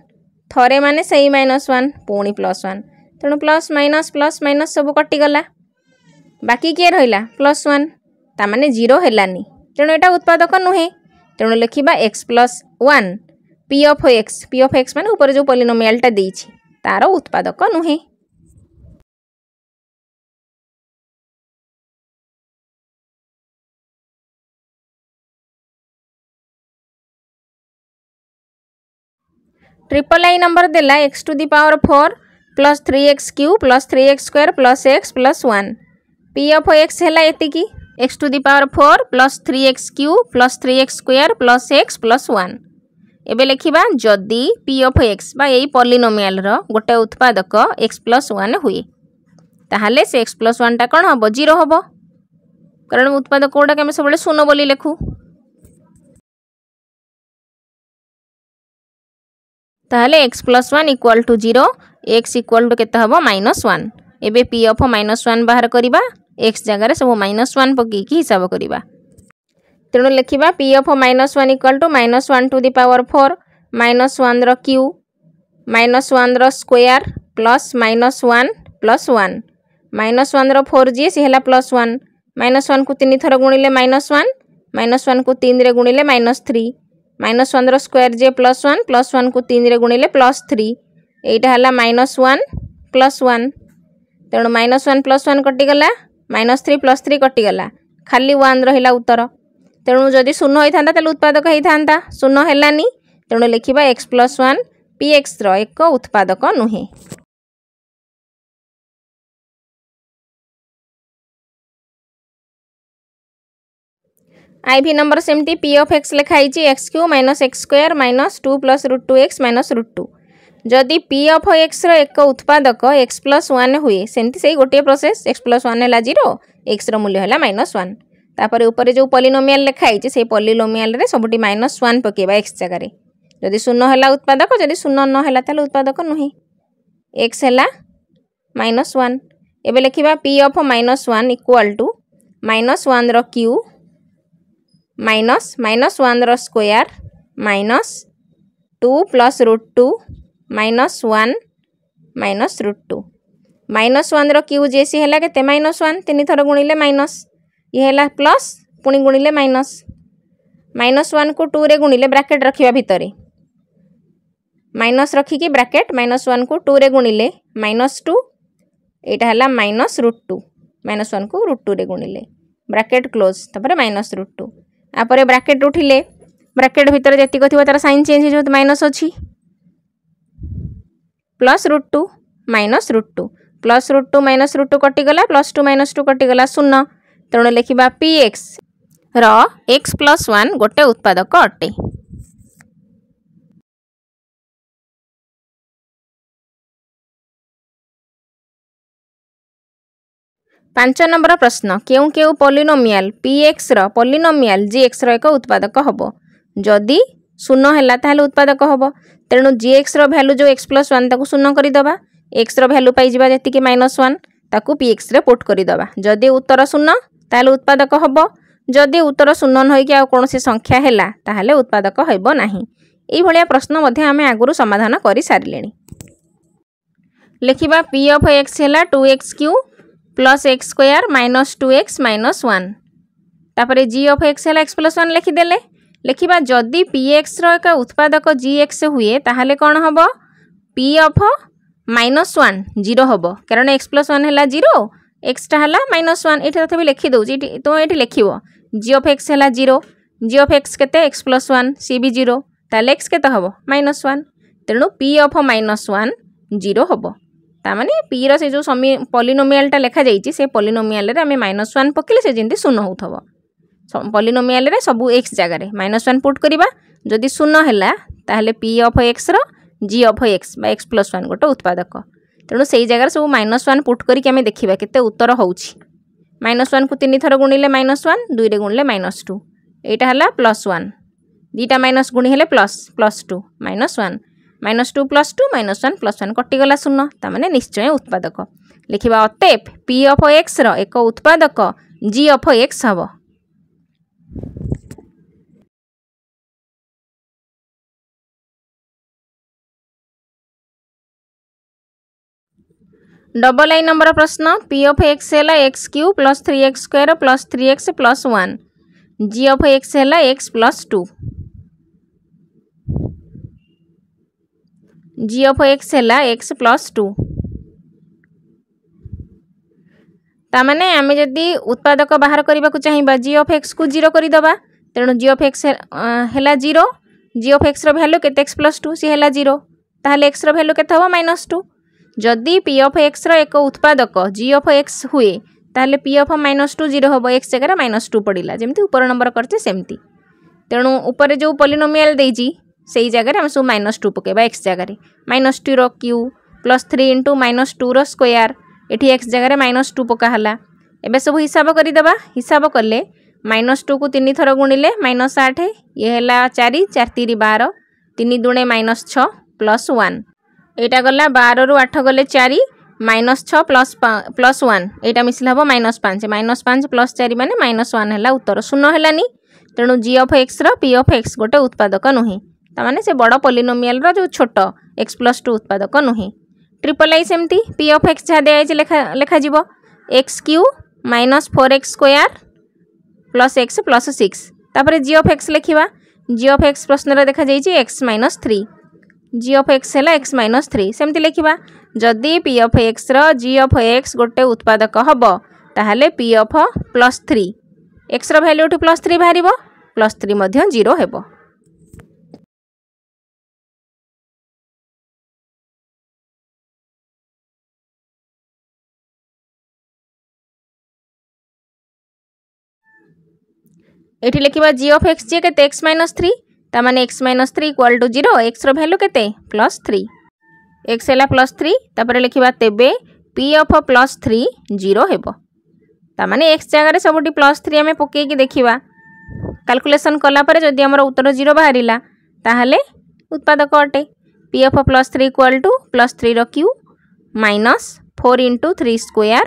ଥରେ ମାନେ ସେଇ ମାଇନସ୍ ୱାନ୍ ପୁଣି ପ୍ଲସ୍ ୱାନ୍ ତେଣୁ ପ୍ଲସ୍ ମାଇନସ୍ ପ୍ଲସ୍ ମାଇନସ୍ ସବୁ କଟିଗଲା ବାକି କିଏ ରହିଲା ପ୍ଲସ୍ ୱାନ୍ ତାମାନେ ଜିରୋ ହେଲାନି ତେଣୁ ଏଇଟା ଉତ୍ପାଦକ ନୁହେଁ ତେଣୁ ଲେଖିବା x plus one p of x p of x ମାନେ ଉପରେ ଯେଉଁ ପଲିନୋମିଆଲଟା ଦେଇଛି ତା'ର ଉତ୍ପାଦକ ନୁହେଁ ट्रिपल आई नंबर देला x to the power four plus three x cube plus three x square plus x plus one p of x है ये x to the power four plus three x cube plus three x square plus x plus one এবে লেখিবা যদি P of x বা এই পলিনোমিয়ালর গোটে উৎপাদক x plus one হুয়ে তাহলে সে এক্স প্লস ওয়ানটা কণ হব জিরো হব কারণ উৎপাদক কোটাকে আমি সবুলে শূন্য বলে লেখু তাহলে x plus one equal to zero x equal to কেতে হব মাইনস ওয়ান এবে পি অফ মাইনস ওয়ান বাহার করা এক্স জায়গায় সব মাইনস ওয়ান পকাইকি হিসাব করা তেমন লেখা p of minus one equal to minus one to the power four minus ওয়ান্র কিউ মাইনস ওয়ান্র square plus minus one plus one minus ওয়ান্র ফোর যিয়ে সি হল প্লস ওয়ান মাইনস ওয়ানকু তিন থর গুণিলে মাইনস ওয়ান মাইনস ওয়ানকু তিনরে গুণিলে মাইনস থ্রি মাইনস ওয়ান্র স্কোয়ার যিয়ে প্লস ওয়ান প্লস ওয়ানকু তিনরে গুণিলে প্লস থ্রি এইটা হল মাইনস ওয়ান প্লস ওয়ান তেমন মাইনস ওয়ান প্লস ওয়ান কটিগলা ମାଇନସ୍ ଥ୍ରୀ ପ୍ଲସ୍ ଥ୍ରୀ କଟିଗଲା ଖାଲି ୱାନ୍ ରହିଲା ଉତ୍ତର ତେଣୁ ଯଦି ଶୂନ ହୋଇଥାନ୍ତା ତାହେଲେ ଉତ୍ପାଦକ ହୋଇଥାନ୍ତା ଶୂନ ହେଲାନି ତେଣୁ ଲେଖିବା ଏକ୍ସ ପ୍ଲସ୍ ୱାନ୍ ପିଏକ୍ସର ଏକ ଉତ୍ପାଦକ ନୁହେଁ ଆଇ ଭି ନମ୍ବର ସେମିତି ପି ଅଫ୍ ଏକ୍ସ ଲେଖା ହେଇଛି x cube minus x square minus two plus root two x minus root two ଯଦି ପି ଅଫ୍ ଏକ୍ସର ଏକ ଉତ୍ପାଦକ ଏକ୍ସ ପ୍ଲସ୍ ୱାନ୍ ହୁଏ ସେମିତି ସେଇ ଗୋଟିଏ ପ୍ରୋସେସ୍ ଏକ୍ସ ପ୍ଲସ୍ ୱାନ୍ ହେଲା ଜିରୋ ଏକ୍ସର ମୂଲ୍ୟ ହେଲା ମାଇନସ୍ ୱାନ୍ ତାପରେ ଉପରେ ଯେଉଁ ପଲିନୋମିଆଲ ଲେଖା ହେଇଛି ସେଇ ପଲିନୋମିଆଲରେ ସବୁଠି ମାଇନସ୍ ୱାନ୍ ପକାଇବା ଏକ୍ସ ଜାଗାରେ ଯଦି ଶୂନ ହେଲା ଉତ୍ପାଦକ ଯଦି ଶୂନ ନ ହେଲା ତାହେଲେ ଉତ୍ପାଦକ ନୁହେଁ ଏକ୍ସ ହେଲା ମାଇନସ୍ ୱାନ୍ ଏବେ ଲେଖିବା p of minus one equal to minus ୱାନ୍ର କ୍ୟୁ ମାଇନସ୍ ମାଇନସ୍ ୱାନ୍ର square minus two plus root two minus one minus root two minus ୱାନ୍ର କ୍ୟୁ ଯିଏ ସିଏ ହେଲା କେତେ ମାଇନସ୍ ୱାନ୍ ତିନିଥର ଗୁଣିଲେ ମାଇନସ୍ ଇଏ ହେଲା ପ୍ଲସ୍ ପୁଣି ଗୁଣିଲେ ମାଇନସ୍ ମାଇନସ୍ ୱାନ୍କୁ ଟୁରେ ଗୁଣିଲେ ବ୍ରାକେଟ୍ ରଖିବା ଭିତରେ ମାଇନସ୍ ରଖିକି ବ୍ରାକେଟ୍ ମାଇନସ୍ ୱାନ୍କୁ ଟୁରେ ଗୁଣିଲେ ମାଇନସ୍ ଟୁ ଏଇଟା ହେଲା ମାଇନସ୍ ରୁଟ୍ ଟୁ ମାଇନସ୍ ୱାନ୍କୁ ରୁଟ୍ ଟୁରେ ଗୁଣିଲେ ବ୍ରାକେଟ୍ କ୍ଲୋଜ୍ ତାପରେ ମାଇନସ୍ ରୁଟ୍ ଟୁ ତାପରେ ବ୍ରାକେଟ୍ ଉଠିଲେ ବ୍ରାକେଟ୍ ଭିତରେ ଯେତିକ ଥିବ ତା'ର ସାଇନ୍ ଚେଞ୍ଜ ହେଇଯିବ ମାଇନସ୍ ଅଛି plus root two minus root two plus root two minus root two କଟିଗଲା ପ୍ଲସ୍ ଟୁ ମାଇନସ୍ ଟୁ କଟିଗଲା ଶୂନ ତେଣୁ ଲେଖିବା ପିଏକ୍ସ ର ଏକ୍ସ ପ୍ଲସ୍ ୱାନ୍ ଗୋଟେ ଉତ୍ପାଦକ ଅଟେ ପାଞ୍ଚ ନମ୍ବର ପ୍ରଶ୍ନ କେଉଁ କେଉଁ ପଲିନୋମିଆଲ୍ ପିଏକ୍ସର ପଲିନୋମିଆଲ୍ ଜିଏକ୍ସର ଏକ ଉତ୍ପାଦକ ହେବ ଯଦି শূন্য হেলা তাহলে উৎপাদক হব তেণু জি এক্স রু যে এক্স প্লস ওয়ান তাকে শূন্য করে দেওয়া এক্স রু পাই যা যেত মাইনস ওয়ান তাকে পি এক্স পোট করে দেওয়া যদি উত্তর শূন্য তাহলে উৎপাদক হব যদি উত্তর শূন্য নইকি আছে সংখ্যা হল তাহলে উৎপাদক হব না এইভাবে প্রশ্ন আমি আগুন সমাধান করে সারে লেখা পি অফ এক্স হল two x cube plus x square minus two x minus one তাপরে জি অফ এক্স হল ଲେଖିବା ଯଦି ପି ଏକ୍ସର ଏକ ଉତ୍ପାଦକ ଜି ଏକ୍ସ ହୁଏ ତାହେଲେ କ'ଣ ହେବ p of minus one zero ହେବ କାରଣ ଏକ୍ସ ପ୍ଲସ୍ ୱାନ୍ ହେଲା ଜିରୋ ଏକ୍ସଟା ହେଲା ମାଇନସ୍ ୱାନ୍ ଏଠି ତଥାପି ଲେଖିଦେଉଛି ଏଠି ତୁମେ ଏଠି ଲେଖିବ ଜି ଅଫ୍ ଏକ୍ସ ହେଲା ଜିରୋ ଜି ଅଫ୍ ଏକ୍ସ କେତେ ଏକ୍ସ ପ୍ଲସ୍ ୱାନ୍ ସି ବି ଜିରୋ ତାହେଲେ ଏକ୍ସ କେତେ ହେବ ମାଇନସ୍ ୱାନ୍ ତେଣୁ p of minus one zero ହେବ ତାମାନେ ପିର ସେ ଯେଉଁ ସମି ପଲିନୋମିଆଲଟା ଲେଖାଯାଇଛି ସେ ପଲିନୋମିଆଲରେ ଆମେ ମାଇନସ୍ ୱାନ୍ ପକେଇଲେ ସେ ଯେମିତି ଶୂନ ହେଉଥିବ ପଲିନୋମିଆଲରେ ସବୁ ଏକ୍ସ ଜାଗାରେ ମାଇନସ୍ ୱାନ୍ ପୁଟ୍ କରିବା ଯଦି ଶୂନ ହେଲା ତାହେଲେ ପି ଅଫ୍ ଏକ୍ସର ଜି ଅଫ୍ ଏକ୍ସ ବା ଏକ୍ସ ପ୍ଲସ୍ ୱାନ୍ ଗୋଟେ ଉତ୍ପାଦକ ତେଣୁ ସେଇ ଜାଗାରେ ସବୁ ମାଇନସ୍ ୱାନ୍ ପୁଟ୍ କରିକି ଆମେ ଦେଖିବା କେତେ ଉତ୍ତର ହେଉଛି ମାଇନସ୍ ୱାନ୍କୁ ତିନି ଥର ଗୁଣିଲେ ମାଇନସ୍ ୱାନ୍ ଦୁଇରେ ଗୁଣିଲେ ମାଇନସ୍ ଟୁ ଏଇଟା ହେଲା ପ୍ଲସ୍ ୱାନ୍ ଦୁଇଟା ମାଇନସ୍ ଗୁଣି ହେଲେ plus plus two minus one minus two plus two minus one plus one କଟିଗଲା ଶୂନ ତା'ମାନେ ନିଶ୍ଚୟ ଉତ୍ପାଦକ ଲେଖିବା ଅତେପ ପି ଅଫ୍ ଏକ୍ସର ଏକ ଉତ୍ପାଦକ ଜି ଅଫ୍ ଏକ୍ସ ହେବ ডবল আই নম্বর প্রশ্ন পি অফ এক্স হল x cube plus three x square plus three x plus one G of x হল x plus two g of x হল x plus two তামানে আমি যদি উৎপাদক বাহার করা চাহিবা জি অফ এক্স কু জিরো করিদেবা তেণু জি অফ এক্স হল জিরো জি অফ এক্সর ভ্যালু কেতে এক্স প্লস টু সি হল জিরো তাহলে এক্সর ভ্যালু কেতে হব মাইনস টু ଯଦି ପି ଅଫ୍ ଏକ୍ସର ଏକ ଉତ୍ପାଦକ ଜି ଅଫ୍ ଏକ୍ସ ହୁଏ ତାହେଲେ p of minus two zero ହେବ ଏକ୍ସ ଜାଗାରେ ମାଇନସ୍ ଟୁ ପଡ଼ିଲା ଯେମିତି ଉପର ନମ୍ବର କରିଛେ ସେମିତି ତେଣୁ ଉପରେ ଯେଉଁ ପଲିନୋମିଆଲ ଦେଇଛି ସେଇ ଜାଗାରେ ଆମେ ସବୁ ମାଇନସ୍ ଟୁ ପକାଇବା ଏକ୍ସ ଜାଗାରେ ମାଇନସ୍ ଟୁର cube plus three into minus ଟୁର ସ୍କୋୟାର ଏଠି ଏକ୍ସ ଜାଗାରେ ମାଇନସ୍ ଟୁ ପକା ହେଲା ଏବେ ସବୁ ହିସାବ କରିଦେବା ହିସାବ କଲେ ମାଇନସ୍ ଟୁକୁ ତିନି ଥର ଗୁଣିଲେ ମାଇନସ୍ ଆଠ ଇଏ ହେଲା ଚାରି ଚାରି ତିରି ବାର ତିନି ଦୁଣେ ମାଇନସ୍ ଛଅ ପ୍ଲସ୍ ୱାନ୍ এটা গলা বারু আঠ গলে চারি মাইনস ছ প্লস প্লস ওয়ান এইটা মিশিলে হব মাইনস পাঁচ মাইনস পাঁচ প্লস চারি মানে মাইনস ওয়ান হল উত্তর শূন্য হলানি তেমন জি অফ এক্সর পি অফ এক্স গোটে উৎপাদক নুহে তার মানে সে বড় পলিনোমিয়ালর যে ছোট এক্স প্লস টু উৎপাদক নুহে ট্রিপল আই সেমতি পি অফ এক্স যা দেওয়া হয়েছে লেখা লেখা যাব x Q minus four x square plus x plus six তাপরে জি অফ এক্স লেখা জি অফ এক্স প্রশ্নরে দেখা যাই x minus three g of x है एक्स माइनस थ्री सेमती लिखा जदि पी एफ एक्स रि अफ एक्स गोटे उत्पादक हम तेल p of plus three x रैल्यूट प्लस थ्री बाहर प्लस थ्री जीरो हे ये लिखा जि अफ एक्स जी के एक्स माइनस थ्री তার মানে x minus three equal to zero এক্সর ভ্যালু কেতে প্লস থ্রি এক্স হল প্লস থ্রি তাপরে লিখবা তেবে p of plus three zero হব তার মানে এক্স জায়গায় সবুটি প্লস থ্রি আমি পকাইকি দেখা কাল্কুলেসন কলাপরে যদি আমার উত্তর জিরো বাহারা তাহলে উৎপাদক অটে p of plus three equal to plus থ্রির cube minus four into three square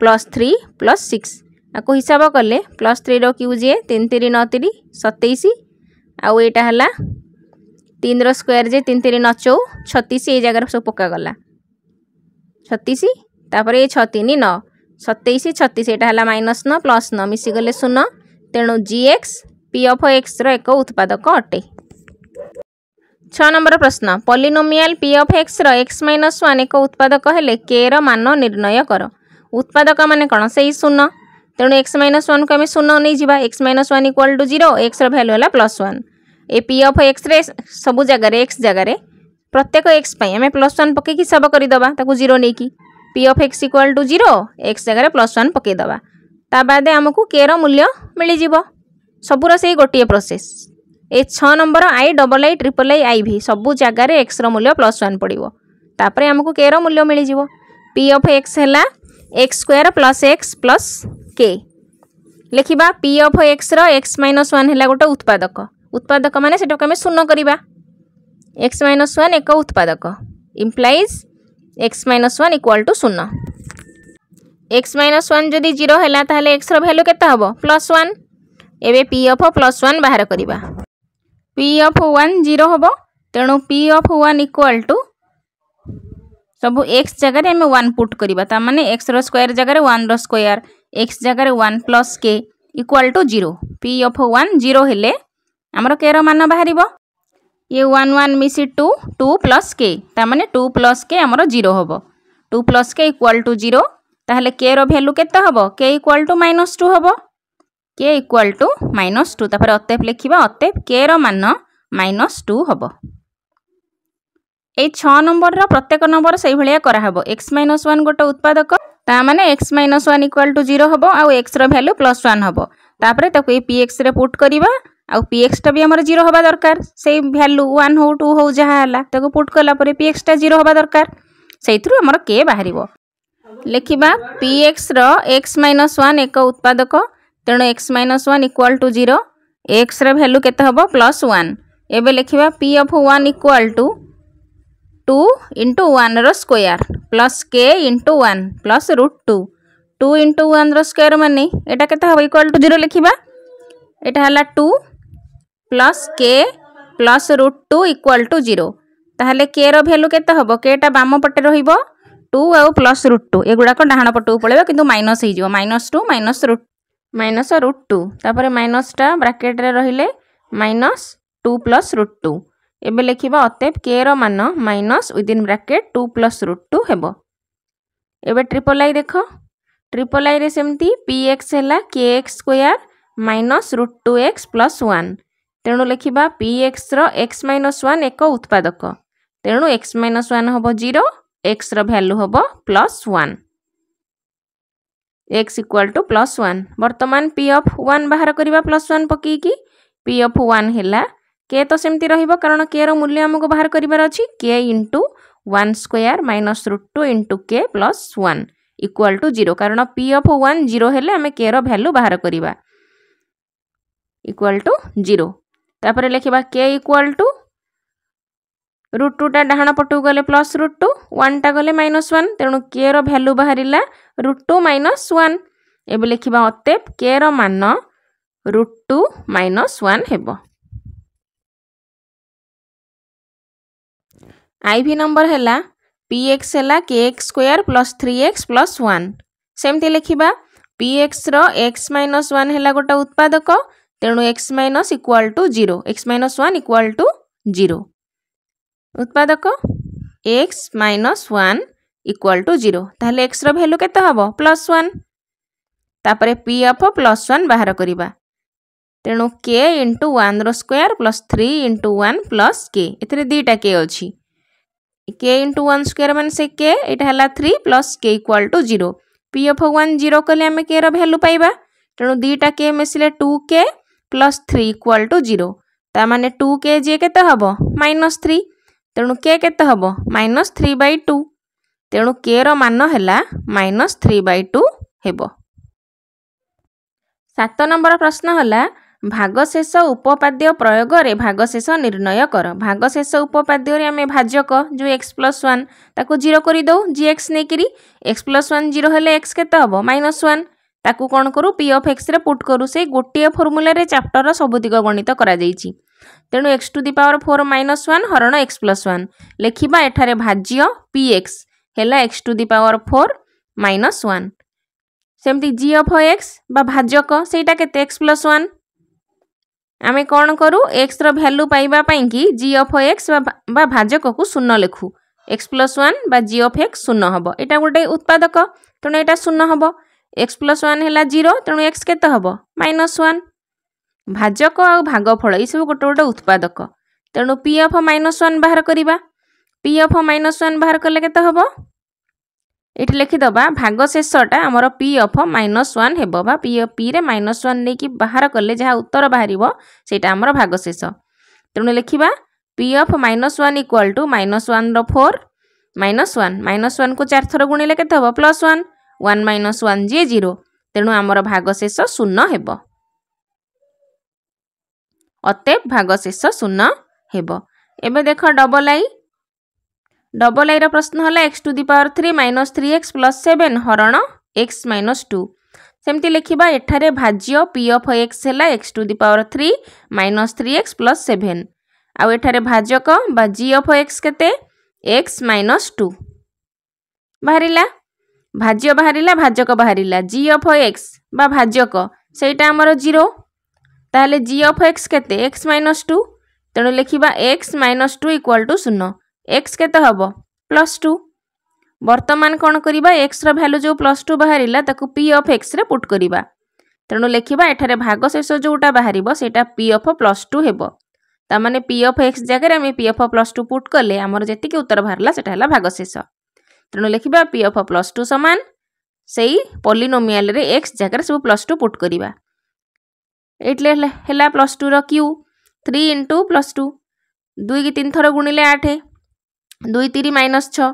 plus three plus six ତାକୁ ହିସାବ କଲେ ପ୍ଲସ୍ ଥ୍ରୀର କ୍ୟୁ ଜେ ତିନି ତିରି ନଅ ତିରି ସତେଇଶ ଆଉ ଏଇଟା ହେଲା ତିନିର ସ୍କୋୟାର ଯେ ତିନି ତିନି ନଚଉ ଛତିଶ ଏଇ ଜାଗାରେ ସବୁ ପକାଗଲା ଛତିଶ ତାପରେ ଏଇ ଛଅ ତିନି ନଅ ସତେଇଶ ଛତିଶ ଏଇଟା ହେଲା ମାଇନସ୍ ନଅ ପ୍ଲସ୍ ନଅ ମିଶିଗଲେ ଶୂନ ତେଣୁ ଜି ଏକ୍ସ ପି ଅଫ୍ ଏକ୍ସର ଏକ ଉତ୍ପାଦକ ଅଟେ ଛଅ ନମ୍ବର ପ୍ରଶ୍ନ ପଲିନୋମିଆଲ ପି ଅଫ୍ ଏକ୍ସର ଏକ୍ସ ମାଇନସ୍ ୱାନ୍ ଏକ ଉତ୍ପାଦକ ହେଲେ କେର ମାନ ନିର୍ଣ୍ଣୟ କର ଉତ୍ପାଦକମାନେ କ'ଣ ସେଇ ଶୂନ तेणु एक्स माइनस वन को आम शून्य नहीं जा x minus one equal to zero एक्सर भैल्यू है प्लस वन ए पी एफ एक्स रे सब जगह एक्स जगार प्रत्येक एक्स आम प्लस वन पकई सब करदे जीरो नहीं कि p of x equal to zero x जगार प्लस वन पकईदे ताबादे आमको के रूल्य मिल जाव सबूर गोटे प्रोसेस ए छ number I double I triple I I भी सब जगार एक्स रूल्य प्लस वन पड़ोतापर आमको के रूल्य मिल जाव पी एफ एक्स है x square plus x plus k लिखा पी अफ एक्स रक्स माइनस वन गोटे उत्पादक उत्पादक मानने शून्य करवा एक्स माइनस वन एक उत्पादक implies x minus one equal to शून्य एक्स माइनस वन जदि जीरो एक्स रैल्यू के हम प्लस वन एवं पी अफ प्लस वन बाहर करवा पी अफ वन जीरो हम तेणु p of one equal to সবু এক্স জায়গায় আমি ওয়ান পুট করা তার মানে এক্সর স্কোয়ার জায়গায় ওয়ানর স্কোয়ার এক্স জায়গায় one plus k equal to zero p of one zero হলে আমার কে মান বাহার ইয়ে ওয়ান ওয়ান মিশি টু টু প্লস কে তার মানে টু প্লস কে আমার জিরো হব two plus k equal to zero তাহলে কে ভ্যালু কেতে হব k equal to minus two হব k equal to minus two তারপরে অতএব লিখবা অতএব কে মান মাইনস টু হব এই ছ নম্বরর প্রত্যেক নম্বর সেইভাবে করাহব এক্স মাইনস ওয়ান গোটে উৎপাদক তা মানে x minus one equal to zero হব আক্সর ভ্যালু প্লস ওয়ান হব তাপরে তাকে এই পি এক্সরে পুট করা ଆଉ ପିଏକ୍ସଟା ବି ଆମର ଜିରୋ ହେବା ଦରକାର ସେଇ ଭ୍ୟାଲୁ ୱାନ୍ ହେଉ ଟୁ ହେଉ ଯାହା ହେଲା ତାକୁ ପୁଟ୍ କଲା ପରେ ପିଏକ୍ସଟା ଜିରୋ ହେବା ଦରକାର ସେଇଥିରୁ ଆମର କେ ବାହାରିବ ଲେଖିବା ପିଏକ୍ସର ଏକ୍ସ ମାଇନସ୍ ୱାନ୍ ଏକ ଉତ୍ପାଦକ ତେଣୁ x minus one equal to zero ଏକ୍ସର ଭ୍ୟାଲୁ କେତେ ହେବ ପ୍ଲସ୍ ୱାନ୍ ଏବେ ଲେଖିବା p of one equal to two into ୱାନ୍ର square plus k into one plus root two two into ୱାନ୍ର ସ୍କୋୟାର ମାନେ ଏଇଟା କେତେ ହେବ ଇକ୍ୱାଲ୍ ଟୁ ଜିରୋ ଲେଖିବା ଏଇଟା ହେଲା two plus k plus root two equal to zero ତାହେଲେ କେର ଭ୍ୟାଲୁ କେତେ ହେବ କେଟା ବାମ ପଟେ ରହିବ ଟୁ ଆଉ ପ୍ଲସ୍ ରୁଟ୍ ଟୁ ଏଗୁଡ଼ାକ ଡାହାଣ ପଟକୁ ପଳେଇବ କିନ୍ତୁ ମାଇନସ୍ ହେଇଯିବ minus two minus root minus root two ତାପରେ ମାଇନସ୍ଟା ବ୍ରାକେଟ୍ରେ ରହିଲେ minus two plus root two ଏବେ ଲେଖିବା ଅତେବ କେର ମାନ minus within bracket two plus root two ହେବ ଏବେ ଟ୍ରିପଲ୍ ଆଇ ଦେଖ ଟ୍ରିପଲ୍ ଆଇରେ ସେମିତି ପି ଏକ୍ସ ହେଲା k x square minus root two x plus one ତେଣୁ ଲେଖିବା ପି ଏକ୍ସର ଏକ୍ସ ମାଇନସ୍ ୱାନ୍ ଏକ ଉତ୍ପାଦକ ତେଣୁ ଏକ୍ସ ମାଇନସ୍ ୱାନ୍ ହେବ ଜିରୋ ଏକ୍ସର ଭ୍ୟାଲୁ ହେବ plus one x equal to plus one ବର୍ତ୍ତମାନ ପି ଅଫ୍ ୱାନ୍ ବାହାର କରିବା ପ୍ଲସ୍ ୱାନ୍ ପକାଇକି ପି ଅଫ୍ ୱାନ୍ ହେଲା কে তো সেমতি রহব কারণ কে রূল্য আমি বাহার করবার অে into one square minus root two into k plus one equal to zero কারণ পি অফ ওয়ান জিরো হলে আমি কে রু বাহার করা ইকুয়াল টু জিরো তাপরে লেখা কে ইকুয়াল টু রুট টুটা ডাহাণ পটু গেলে প্লস রুট টু ওয়ানটা গেলে মাইনস ওয়ান তেমন কে রু বাহার রুট টু মাইনস ওয়ান এবার লেখা অতএব কে র মান রুট টু মাইনস ওয়ান হব আইভি নম্বর হেলা পি এক্স হেলা k x square plus three x plus one সেমতি লেখিবা পি এক্সর এক্স মাইনস ওয়ান হেলা গোটা উৎপাদক তেণু x minus equal to zero x minus one equal to zero উৎপাদক x minus one equal to zero তাহলে এক্সর ভ্যালু কেতে হব প্লস ওয়ান তাপরে পি অফ প্লস ওয়ান বাহার করা তেণু কে ইন্টু ওয়ানর square plus three into one plus k এতে দুইটা কে অছি के इंटु वन स्क्र मैंने से के यहाँ three plus k equal to zero p of one zero कले आम के रैल्यू पाइबा तेणु दुईटा के मिसले two k plus three equal to zero मैंने टू के जी के हम माइनस थ्री तेणु के के हम माइनस थ्री बै टू तेणु के रान है माइनस थ्री बै टू हे सात नंबर प्रश्न है ভাগশেষ উপপাদ্য প্রয়োগরে ভাগশেষ নির্ণয় কর ভাগশেষ উপপাদ্যরে আমি ভাজক যে এক্স প্লস ওয়ান তাকে জিরো করে দৌ জি এক্স নেইকি এক্স প্লস ওয়ান জিরো হলে এক্স কেতে হব মাইনস ওয়ান ତାକୁ କ'ଣ କରୁ ପି ଅଫ୍ ଏକ୍ସରେ ପୁଟ୍ କରୁ ସେଇ ଗୋଟିଏ ଫର୍ମୁଲାରେ ଚାପ୍ଟରର ସବୁ ଦିଗ ଗଣିତ କରାଯାଇଛି ତେଣୁ x to the power four minus one ହରଣ ଏକ୍ସ ପ୍ଲସ୍ ୱାନ୍ ଲେଖିବା ଏଠାରେ ଭାଜ୍ୟ ପି ଏକ୍ସ ହେଲା x to the power four minus one ସେମିତି ଜି ଅଫ୍ ଏକ୍ସ ବା ଭାଜକ ସେଇଟା କେତେ ଏକ୍ସ ପ୍ଲସ୍ ୱାନ୍ আমি কণ করু এক্স রু পাই কি জি অফ এক্স বা ভাজক কু শূন্য লেখু এক্স প্লস ওয়ান বা জি অফ এক্স শূন্য হব এটা গোটে উৎপাদক তেমন এটা শূন্য হব এক্স প্লস ওয়ান হল জিরো তেমন এক্স কত হব মাইনস ওয়ান ভাজক আগফল এইসব গোটে গোটে উৎপাদক তেমন পি এফ মাইনস ওয়ান বাহার করা পি এফ মাইনস ওয়ান বাহার কলে কত হব ଏଠି ଲେଖିଦେବା ଭାଗ ଶେଷଟା ଆମର ପି ଅଫ୍ ମାଇନସ୍ ୱାନ୍ ହେବ ବା ପି ପିରେ ମାଇନସ୍ ୱାନ୍ ନେଇକି ବାହାର କଲେ ଯାହା ଉତ୍ତର ବାହାରିବ ସେଇଟା ଆମର ଭାଗ ଶେଷ ତେଣୁ ଲେଖିବା p of minus one equal to minus ୱାନ୍ର ଫୋର୍ ମାଇନସ୍ ୱାନ୍ ମାଇନସ୍ ୱାନ୍କୁ ଚାରିଥର ଗୁଣିଲେ କେତେ ହେବ plus one one minus one ଯିଏ ଜିରୋ ତେଣୁ ଆମର ଭାଗ ଶେଷ ଶୂନ ହେବ ଅତେବ ଭାଗ ଶେଷ ଶୂନ ହେବ ଏବେ ଦେଖ ଡବଲ୍ ଆଇ ডবল আইর প্রশ্ন হল x to the power three minus three x plus seven হরণ এক্স মাইনস টু ସେମିତି ଲେଖିବା ଏଠାରେ ଭାଜ୍ୟ ପି ଅଫ୍ ଏକ୍ସ ହେଲା x to the power three minus three x plus seven ଆଉ ଏଠାରେ ଭାଜକ ବା ଜି ଅଫ୍ ଏକ୍ସ କେତେ ଏକ୍ସ ମାଇନସ୍ ଟୁ ବାହାରିଲା ଭାଜ୍ୟ ବାହାରିଲା ଭାଜକ ବାହାରିଲା ଜି ଅଫ୍ ଏକ୍ସ ବା ଭାଜକ ସେଇଟା ଆମର ଜିରୋ ତାହେଲେ ଜି ଅଫ୍ ଏକ୍ସ କେତେ ଏକ୍ସ ମାଇନସ୍ ଟୁ ତେଣୁ ଲେଖିବା x minus two equal to ଶୂନ एक्स केत प्लस टु वर्तमान कन एक्स र भ्याल्यु जो plus two to p of x put करवा तेणु लेख्दा एठ भागशेष जोटा से पी अफ प्लस टु हे ता मैले p of x p of plus two put कले आम जी उत्तर बाहल सा शेष तेणु लेखिया अफ प्लस टू सामान से पलिनोमियाल एक्स जगह सब प्लस टु पुटक ए प्लस टु र थ्री इंटु प्लस टू दुई कि तीन थर गुणिले आठ ଦୁଇ ତିରି ମାଇନସ୍ ଛଅ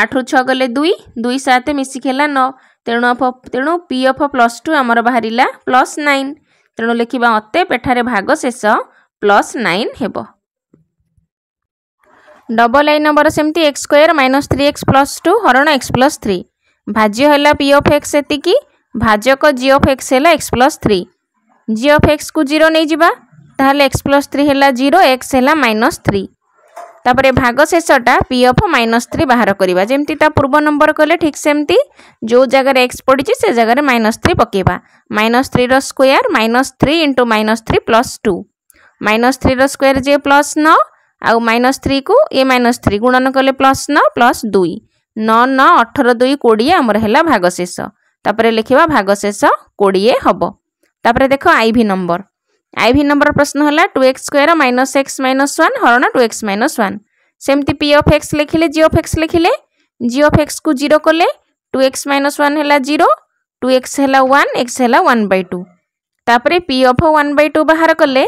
ଆଠରୁ ଛଅ ଗଲେ ଦୁଇ ଦୁଇ ସାତ ମିଶିକି ହେଲା ନଅ ତେଣୁ ତେଣୁ ପି ଏଫ୍ ପ୍ଲସ୍ ଟୁ ଆମର ବାହାରିଲା ପ୍ଲସ୍ ନାଇନ୍ ତେଣୁ ଲେଖିବା ଅତେ ପେଠାରେ ଭାଗ ଶେଷ ପ୍ଲସ୍ ନାଇନ୍ ହେବ ଡବଲ୍ ଲାଇନ୍ ନମ୍ବର ସେମିତି x square minus three x plus two ହରଣ ଏକ୍ସ ପ୍ଲସ୍ ଥ୍ରୀ ଭାଜ୍ୟ ହେଲା ପି ଅଫ୍ ଏକ୍ସ ଏତିକି ଭାଜକ ଜି ଅଫ୍ ଏକ୍ସ ହେଲା x plus three g of ଏକ୍ସକୁ ଜିରୋ ନେଇଯିବା ତାହେଲେ ଏକ୍ସ ପ୍ଲସ୍ ଥ୍ରୀ ହେଲା ଜିରୋ ଏକ୍ସ ହେଲା ମାଇନସ୍ ଥ୍ରୀ তাপরে ভাগ শেষটা পি অফ মাইনস থ্রি বাহার করা যেমি তা পূর্ব নম্বর কলে ঠিক সেমতি যে জায়গায় এক্স পড়ছে সে জায়গায় মাইনস থ্রি পকাইবা মাইনস থ্রির square minus three into minus three plus two minus থ্রির স্কোয়ার যে প্লস ন আউ মাইনস থ্রি কু এ মাইনস থ্রি গুণন কলে প্লস ন প্লস দুই ন ন অঠর দুই কোড়িয়ে আমার হল ভাগশেষ তাপরে লিখবা ভাগশেষ কোড়িয়ে হব তাপরে দেখ আইভি নম্বর আইভি নম্বর প্রশ্ন হল two x square minus x minus one হরণ টু এক্স মাইনস ওয়ান সেমতি পি অফ এক্স লিখিলে জি অফ এক্স লিখিলে জি অফ এক্স কু জিরো কলে টু এক্স মাইনস ওয়ান হল জিরো টু এক্স হল ওয়ান এক্স হল ওয়ান বাই টু তাপরে p of one by two বাহার কলে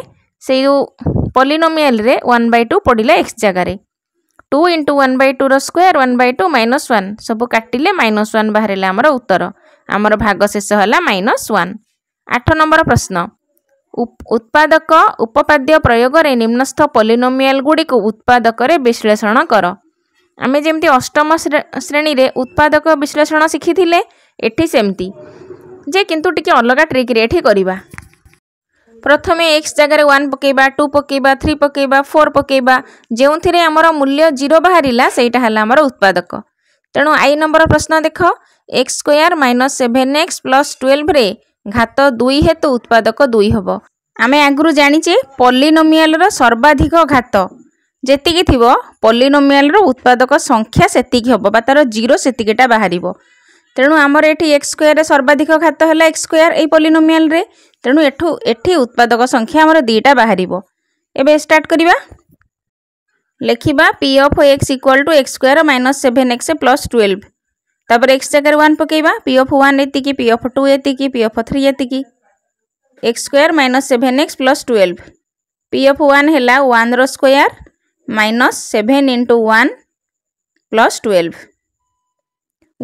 সেই যে পলিনোমিয়ালরে ওয়ান বাই টু পড়িলা এক্স জায়গায় টু ইন্টু ওয়ান বাই টুর square one by two minus one সবু কাটিলে মাইনস ওয়ান বাহারা আমার উত্তর আমার ভাগ শেষ হল মাইনস ওয়ান আট নম্বর প্রশ্ন ଉତ୍ପାଦକ ଉପପାଦ୍ୟ ପ୍ରୟୋଗରେ ନିମ୍ନସ୍ଥ ପଲିନୋମିଆଲ୍ ଗୁଡ଼ିକୁ ଉତ୍ପାଦକରେ ବିଶ୍ଳେଷଣ କର ଆମେ ଯେମିତି ଅଷ୍ଟମ ଶ୍ରେଣୀରେ ଉତ୍ପାଦକ ବିଶ୍ଳେଷଣ ଶିଖିଥିଲେ ଏଠି ସେମିତି ଯେ କିନ୍ତୁ ଟିକେ ଅଲଗା ଟ୍ରିକ୍ରେ ଏଠି କରିବା ପ୍ରଥମେ ଏକ୍ସ ଜାଗାରେ ୱାନ୍ ପକାଇବା ଟୁ ପକେଇବା ଥ୍ରୀ ପକାଇବା ଫୋର୍ ପକାଇବା ଯେଉଁଥିରେ ଆମର ମୂଲ୍ୟ ଜିରୋ ବାହାରିଲା ସେଇଟା ହେଲା ଆମର ଉତ୍ପାଦକ ତେଣୁ ଆଇ ନମ୍ବର ପ୍ରଶ୍ନ ଦେଖ x square minus seven x plus ଟୁଏଲ୍ଭରେ ଘାତ ଦୁଇ ହେତୁ ଉତ୍ପାଦକ ଦୁଇ ହେବ ଆମେ ଆଗରୁ ଜାଣିଛେ ପଲିନୋମିଆଲର ସର୍ବାଧିକ ଘାତ ଯେତିକି ଥିବ ପଲିନୋମିଆଲର ଉତ୍ପାଦକ ସଂଖ୍ୟା ସେତିକି ହେବ ବା ତା'ର ଜିରୋ ସେତିକିଟା ବାହାରିବ ତେଣୁ ଆମର ଏଠି ଏକ୍ସ ସ୍କୋୟାରରେ ସର୍ବାଧିକ ଘାତ ହେଲା ଏକ୍ସ ସ୍କୋୟାର ଏଇ ପଲିନୋମିଆଲରେ ତେଣୁ ଏଠୁ ଏଠି ଉତ୍ପାଦକ ସଂଖ୍ୟା ଆମର ଦୁଇଟା ବାହାରିବ ଏବେ ଷ୍ଟାର୍ଟ କରିବା ଲେଖିବା p of x equal to x square minus seven x plus twelve ତାପରେ ଏକ୍ସ ଜାଗାରେ ୱାନ୍ ପକାଇବା ପି ଅଫ୍ ୱାନ୍ ଏତିକି ପି ଅଫ୍ ଟୁ ଏତିକି ପି ଅଫ୍ ଥ୍ରୀ ଏତିକି x square minus seven x plus twelve p of one ହେଲା ୱାନ୍ର square minus seven into one plus twelve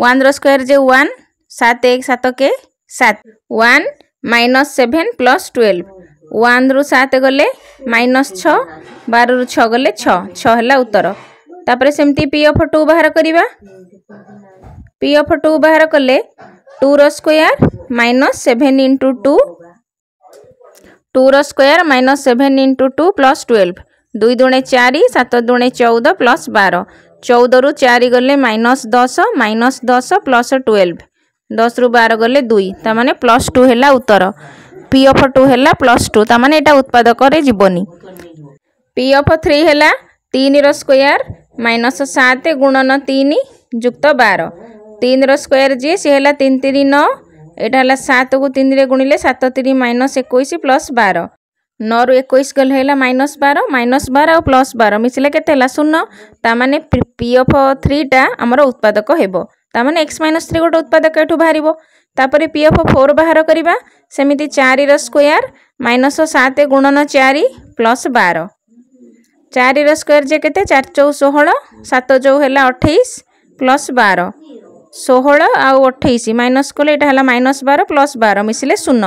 ୱାନ୍ର square ଯେ ୱାନ୍ ସାତ ଏକ ସାତ କେ ସାତ one minus seven plus twelve ୱାନ୍ରୁ ସାତ ଗଲେ ମାଇନସ୍ ଛଅ ବାରରୁ ଛଅ ଗଲେ ଛଅ ଛଅ ହେଲା ଉତ୍ତର ତାପରେ ସେମିତି ପି ଅଫ୍ ଟୁ ବାହାର କରିବା পি অফ টু বাহার কলে টুর square minus seven into two টুর square minus seven into two plus twelve দুই দুণে চারি সাত দুণে চৌদ প্লস বার চৌদরু চারি গলে মাইনস দশ মাইনস দশ প্লস টুয়েলভ দশরু বার গলে দুই তার মানে প্লস টু হল উত্তর পি অফ টু হল প্লস টু তার মানে এটা উৎপাদকরে যাবনি পি অফ থ্রি হল তিনর স্কোয়ার মাইনস সাত গুণন তিন যুক্ত বার তিনর স্কোয়ার যে সে হল তিন তিরি ন এটা হল সাতকু তিনরে গুণিলে সাত তিরি মাইনস একুশ প্লস বার নরু একুশ গলে হল মাইনস বার মাইনস বার আর প্লস বার মিশিলে কেতে হল শূন্য তা মানে পি অফ থ্রিটা আমার উৎপাদক হব তা মানে এক্স মাইনস থ্রি গোটে উৎপাদক এঠু বাহার তাপরে পি অফ ফোর বাহার করা সেমিতি চারির স্কোয়ার মাইনস সাত গুণন চারি প্লস বার চারির স্কোয়ার যে কেতে চার চৌ ষোহল সাত চৌ হল অঠেইশ প্লস বার ଷୋହଳ ଆଉ ଅଠେଇଶ ମାଇନସ୍ କଲେ ଏଇଟା ହେଲା ମାଇନସ୍ ବାର ପ୍ଲସ୍ ବାର ମିଶିଲେ ଶୂନ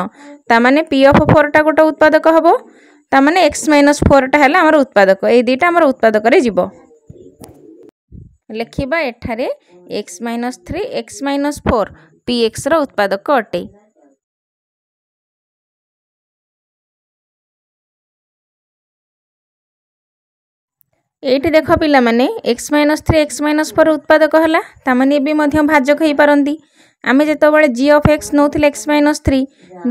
ତା ମାନେ ପି ଏଫ୍ ଫୋର୍ଟା ଗୋଟେ ଉତ୍ପାଦକ ହେବ ତା ମାନେ ଏକ୍ସ ମାଇନସ୍ ଫୋର୍ଟା ହେଲା ଆମର ଉତ୍ପାଦକ ଏଇ ଦୁଇଟା ଆମର ଉତ୍ପାଦକରେ ଯିବ ଲେଖିବା ଏଠାରେ x minus three x minus four ପିଏକ୍ସର ଉତ୍ପାଦକ ଅଟେ এইটি দেখ পিলাମାନେ x minus three x minus four ଉତ୍ପାଦକ ହେଲା ତାମାନେ ଏବେ ମଧ୍ୟ ଭାଜକ ହୋଇପାରନ୍ତି ଆମେ ଯେତେବେଳେ ଜି ଅଫ୍ ଏକ୍ସ ନେଉଥିଲେ x minus three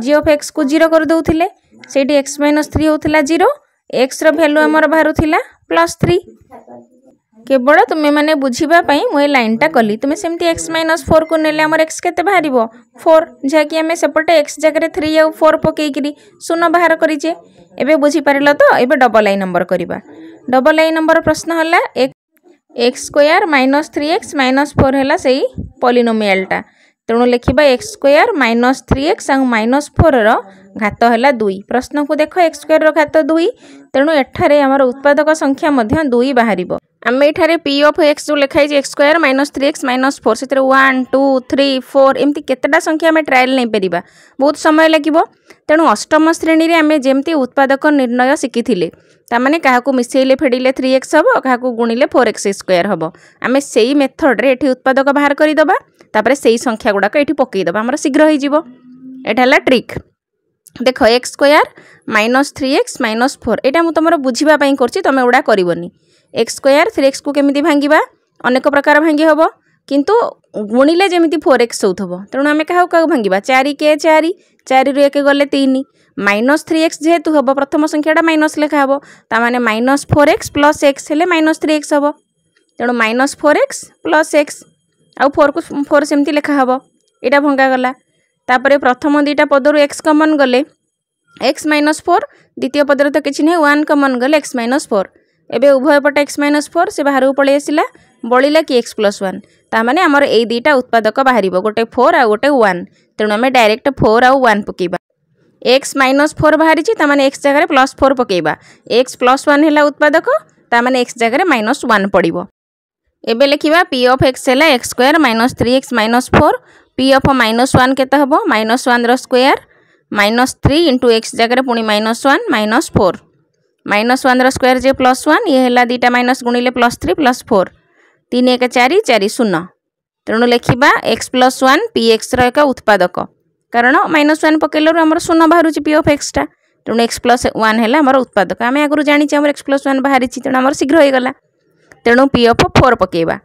g of ଏକ୍ସକୁ ଜିରୋ କରିଦେଉଥିଲେ ସେଇଠି ଏକ୍ସ ମାଇନସ୍ ଥ୍ରୀ ହେଉଥିଲା ଜିରୋ ଏକ୍ସର ଭ୍ୟାଲୁ ଆମର ବାହାରୁଥିଲା ପ୍ଲସ୍ ଥ୍ରୀ କେବଳ ତୁମେମାନେ ବୁଝିବା ପାଇଁ ମୁଁ ଏ ଲାଇନ୍ଟା କଲି ତୁମେ ସେମିତି ଏକ୍ସ ମାଇନସ୍ ଫୋର୍କୁ ନେଲେ ଆମର ଏକ୍ସ କେତେ ବାହାରିବ ଫୋର୍ ଯାହାକି ଆମେ ସେପଟେ ଏକ୍ସ ଜାଗାରେ ଥ୍ରୀ ଆଉ ଫୋର୍ ପକାଇକିରି ଶୂନ ବାହାର କରିଛେ ଏବେ ବୁଝିପାରିଲ ତ ଏବେ ଡବଲ୍ ଲାଇନ୍ ନମ୍ବର କରିବା ডবল এই নম্বর প্রশ্ন হল x square minus three x minus four হল সেই পলিনোমিয়ালটা তেমন লেখা x square minus three x আর মাইনস ফোরর घात है दुई प्रश्न को देख एक्स स्क् घात दुई तेणु एठारे आम उत्पादक संख्या दुई बाहर आम ये पी अफ एक्स जो लिखाई x square minus three x minus four से वन टू थ्री फोर एमती केतटा संख्या आम ट्राएल नहीं पार बहुत समय लगे तेणु अष्टम श्रेणी में आम जमी उत्पादक निर्णय शिखी तमें क्या मिसेले फेड़े थ्री एक्स हे क्या गुणिले फोर एक्स स्क्र हम आम से ही मेथड्रे उत्पादक बाहर करदे से ही संख्या गुड़ाक पकईदे आम शीघ्र होटाला ट्रिक দেখ x square minus three x minus four এটা ମୁଁ ତୁମର ବୁଝିବା ପାଇଁ କରୁଛି ତୁମେ ଏଗୁଡ଼ା କରିବନି ଏକ୍ସ ସ୍କୋୟାର ଥ୍ରୀ ଏକ୍ସକୁ କେମିତି ଭାଙ୍ଗିବା ଅନେକ ପ୍ରକାର ଭାଙ୍ଗି ହେବ କିନ୍ତୁ ଗୁଣିଲେ ଯେମିତି ଫୋର୍ ଏକ୍ସ ହେଉଥିବ ତେଣୁ ଆମେ କାହାକୁ କାହାକୁ ଭାଙ୍ଗିବା ଚାରି କେ ଚାରି ଚାରିରୁ ଏକ ଗଲେ ତିନି ମାଇନସ୍ ଥ୍ରୀ ଏକ୍ସ ଯେହେତୁ ହେବ ପ୍ରଥମ ସଂଖ୍ୟାଟା ମାଇନସ୍ ଲେଖା ହେବ ତା'ମାନେ minus four x plus x ହେଲେ ମାଇନସ୍ ଥ୍ରୀ ଏକ୍ସ ହେବ ତେଣୁ minus four x plus x ଆଉ ଫୋର୍କୁ ଫୋର୍ ସେମିତି ଲେଖା ହେବ ଏଇଟା ଭଙ୍ଗାଗଲା তাপরে প্রথম দুইটা পদর এক্স কমন গলে এক্স মাইনস ফোর দ্বিতীয় পদরে তো কিছু নাই ওয়ান কমন গলে এক্স মাইনস ফোর এবে উভয় পটে এক্স মাইনস ফোর সে বাহারক পলাই আসিলা বলিলা কি এক্স প্লস ওয়ান তা মানে আমার এই দুইটা উৎপাদক বাহার গোটে ফোর আউ গোটে ওয়ান তেমন আমি ডাইরেক্ট ফোর আউ ওয়ান পকাইবা এক্স মাইনস ফোর বাহারিছি তা মানে এক্স জায়গায় প্লস ফোর পকাইবা এক্স প্লস ওয়ান হল উৎপাদক তা মানে এক্স জায়গায় মাইনস ওয়ান পড়ব এবে লেখা পি অফ এক্স হল x square minus three x minus four p of minus one কেতে হব মাইনস ওয়ানর square minus three into x জায়গায় পুঁ minus one minus four minus ওয়ানর স্কোয়ার যে প্লস ওয়ান ইয়ে হল দুইটা মাইনস গুণিলে প্লস থ্রি প্লস ফোর তিন এক চারি চারি শূন্য তেণু লেখিবা এক্স প্লস ওয়ান পি এক্সর এক উৎপাদক কারণ মাইনস ওয়ান পকাইলু আমার শূন্য বাহুছি পি অফ এক্সটা তেমন এক্স প্লস ওয়ান হল আমার উৎপাদক আমি আগর জাঁচে আমার এক্স প্লস ওয়ান বাহারি তেমন আমার শীঘ্র হয়ে গলা তেমন পি অফ ফোর পকাইবা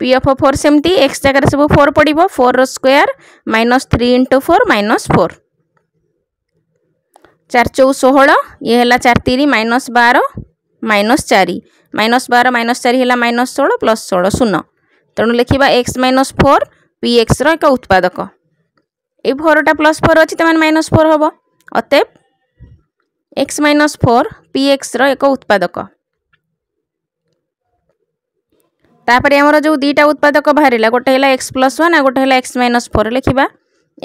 পি অফ ফোর সেমতি এক্স জায়গায় সব ফোর পড়ব four square minus three into four minus four চার চৌ ষোহল ইয়ে হল চার তিরি মাইনস বার মাইনস চারি মাইনস বার মাইনস চারি হল মাইনস ষোল প্লস ষোল শূন্য তেমন লিখবা এক্স মাইনস ফোর পি এক্সর এক উৎপাদক এই ফোরটা প্লস ফোর অছি তেমন মাইনস ফোর হব অতএব এক্স মাইনস ফোর পি এক্সর এক উৎপাদক ତାପରେ ଆମର ଯେଉଁ ଦୁଇଟା ଉତ୍ପାଦକ ବାହାରିଲା ଗୋଟେ ହେଲା ଏକ୍ସ ପ୍ଲସ୍ ୱାନ୍ ଆଉ ଗୋଟେ ହେଲା ଏକ୍ସ ମାଇନସ୍ ଫୋର୍ ଲେଖିବା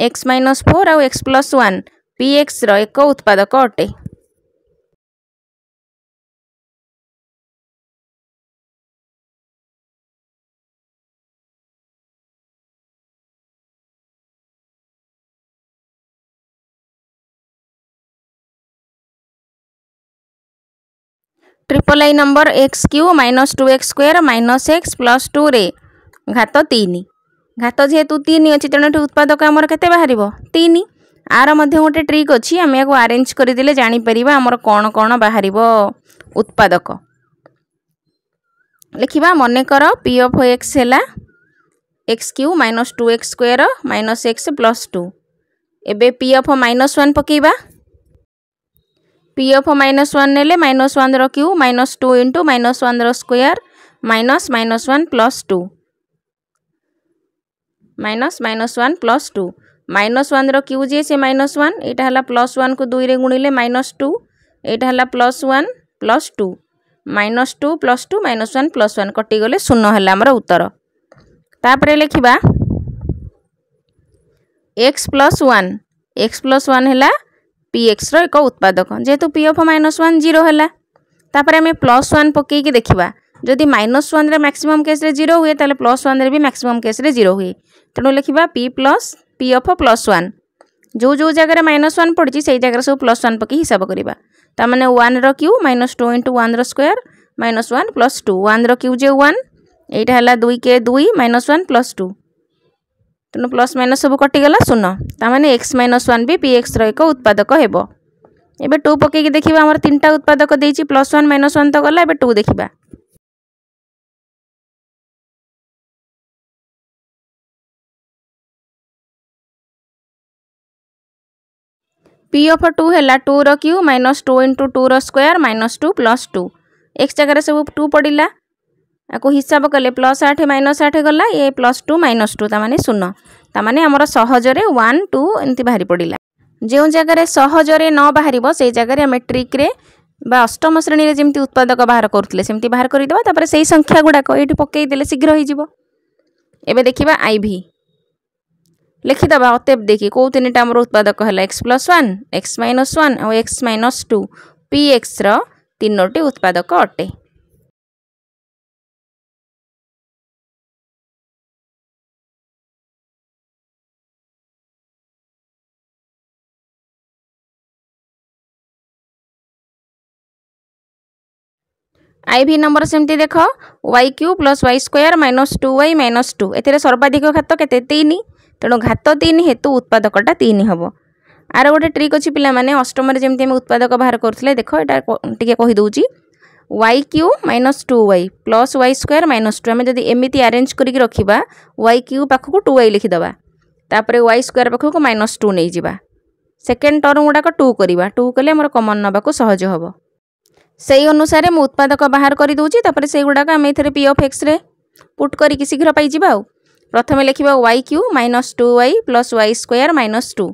ଏକ୍ସ ମାଇନସ୍ ଫୋର୍ ଆଉ ଏକ୍ସ ପ୍ଲସ୍ ୱାନ୍ ପି ଏକ୍ସର ଏକ ଉତ୍ପାଦକ ଅଟେ triple I number x cube minus two x square minus x plus two रे घात तीन घात जेहेतु तीन अच्छी तेनाली उत्पादक आमर के बाहर तीन आर मध्य गोटे ट्रिक अच्छी आम यहाँ आरेज करदे जापर आमर कौन कौन बाहर उत्पादक लिखा मनकर पी एफ एक्स है x cube minus two x square minus x plus two एबे पी एफ माइनस वन पकईवा পি অফ মাইনাস ওয়ান নেলে মাইনাস ওয়ানর cube minus two into minus ওয়ানর square minus minus one plus two minus minus one plus two minus ওয়ানর cube যে সে minus one এইটা হল প্লস ওয়ানকু দুইরে গুণিলে মাইনাস টু এইটা হল plus one plus two minus two plus two minus one plus one কটিগলে শূন্য হল আমার উত্তর তাপরে লিখিবা x plus one x plus one হলা पीएक्स एक उत्पादक जेहेतु p of minus one zero आम प्लस वन पकईकि देखा जदि माइनस वन मैक्सीम केस जीरो हुए तो प्लस वन भी मैक्सीम केस जीरो हुए तेणु लिखा p plus p of plus one जो जो जगह माइनस वन पड़ी से जगह सब प्लस वन पक हिसाब करवा तमें वन रू माइनस टू इंटू वन रोयर minus one plus two one cube जे वन यहाँ है दुई के दुई माइनस वन प्लस टू তেণু প্লস মাଇନସ୍ ସବୁ କଟିଗଲା ଶୂନ ତାମାନେ ଏକ୍ସ ମାଇନସ୍ ୱାନ୍ ବି ପି ଏକ୍ସର ଏକ ଉତ୍ପାଦକ ହେବ ଏବେ ଟୁ ପକାଇକି ଦେଖିବା ଆମର ତିନିଟା ଉତ୍ପାଦକ ଦେଇଛି ପ୍ଲସ୍ ୱାନ୍ ମାଇନସ୍ ୱାନ୍ ତ ଗଲା ଏବେ ଟୁ ଦେଖିବା পি অফ টু হেলা টুর কিউ মাইনস টু ইন্টু টুর square minus two plus two x জায়গায় সব টু পড়া ତାକୁ ହିସାବ କଲେ ପ୍ଲସ୍ ଆଠ ମାଇନସ୍ ଆଠ ଗଲା ଏ ପ୍ଲସ୍ ଟୁ ମାଇନସ୍ ଟୁ ତା'ମାନେ ଶୂନ ତା'ମାନେ ଆମର ସହଜରେ ୱାନ୍ ଟୁ ଏମିତି ବାହାରି ପଡ଼ିଲା ଯେଉଁ ଜାଗାରେ ସହଜରେ ନ ବାହାରିବ ସେଇ ଜାଗାରେ ଆମେ ଟ୍ରିକ୍ରେ বা অষ্টম শ্রেণীরে যেমি উৎপাদক বাহার করুলে সেমি বাহার করে দেওয়া তাপরে সেই সংখ্যা গুড়াক এইটি পকাই দেলে শীঘ্র হয়ে যাব এবে দেখিবা আইভি লেখিদেবা অতেব দেখি কেউ তিনটা আমার উৎপাদক হল x plus one x minus one x minus two p এক্সর তিনোটি উৎপাদক অটে আইভি নম্বর সেমতি দেখ y cube plus y square minus two y minus two এতে সর্বাধিক ঘাত কেতে তিন তেণু ঘাত তিন হেতু উৎপাদকটা তিন হব আর গোটে ট্রিক অছি পিলামানে অষ্টমরে যেমনি আমি উৎপাদক বাহার করুলে দেখ এটা টিকে কহিদেছি y cube minus two y plus y square minus two আমি যদি এমিতি আরেঞ্জ করিকি রখিবা ওয়াই কিউ পাখক টু ওয়াই লিখিদেবা তাপরে ওয়াই স্কোয়ার পাখক মাইনস টু নেইযিবা সেকেন্ড টর্ম গুড়াক টু করিবা টু কলে আমার কমন নেওয়া সহজ হব সেই অনুসারে ମୁଁ ଉତ୍ପାଦକ ବାହାର କରିଦେଉଛି ତାପରେ ସେଇଗୁଡ଼ାକ ଆମେ ଏଥିରେ ପି ଅଫ୍ ଏକ୍ସରେ ପୁଟ୍ କରିକି ଶୀଘ୍ର ପାଇଯିବା ଆଉ ପ୍ରଥମେ ଲେଖିବା y cube minus two y plus y square minus two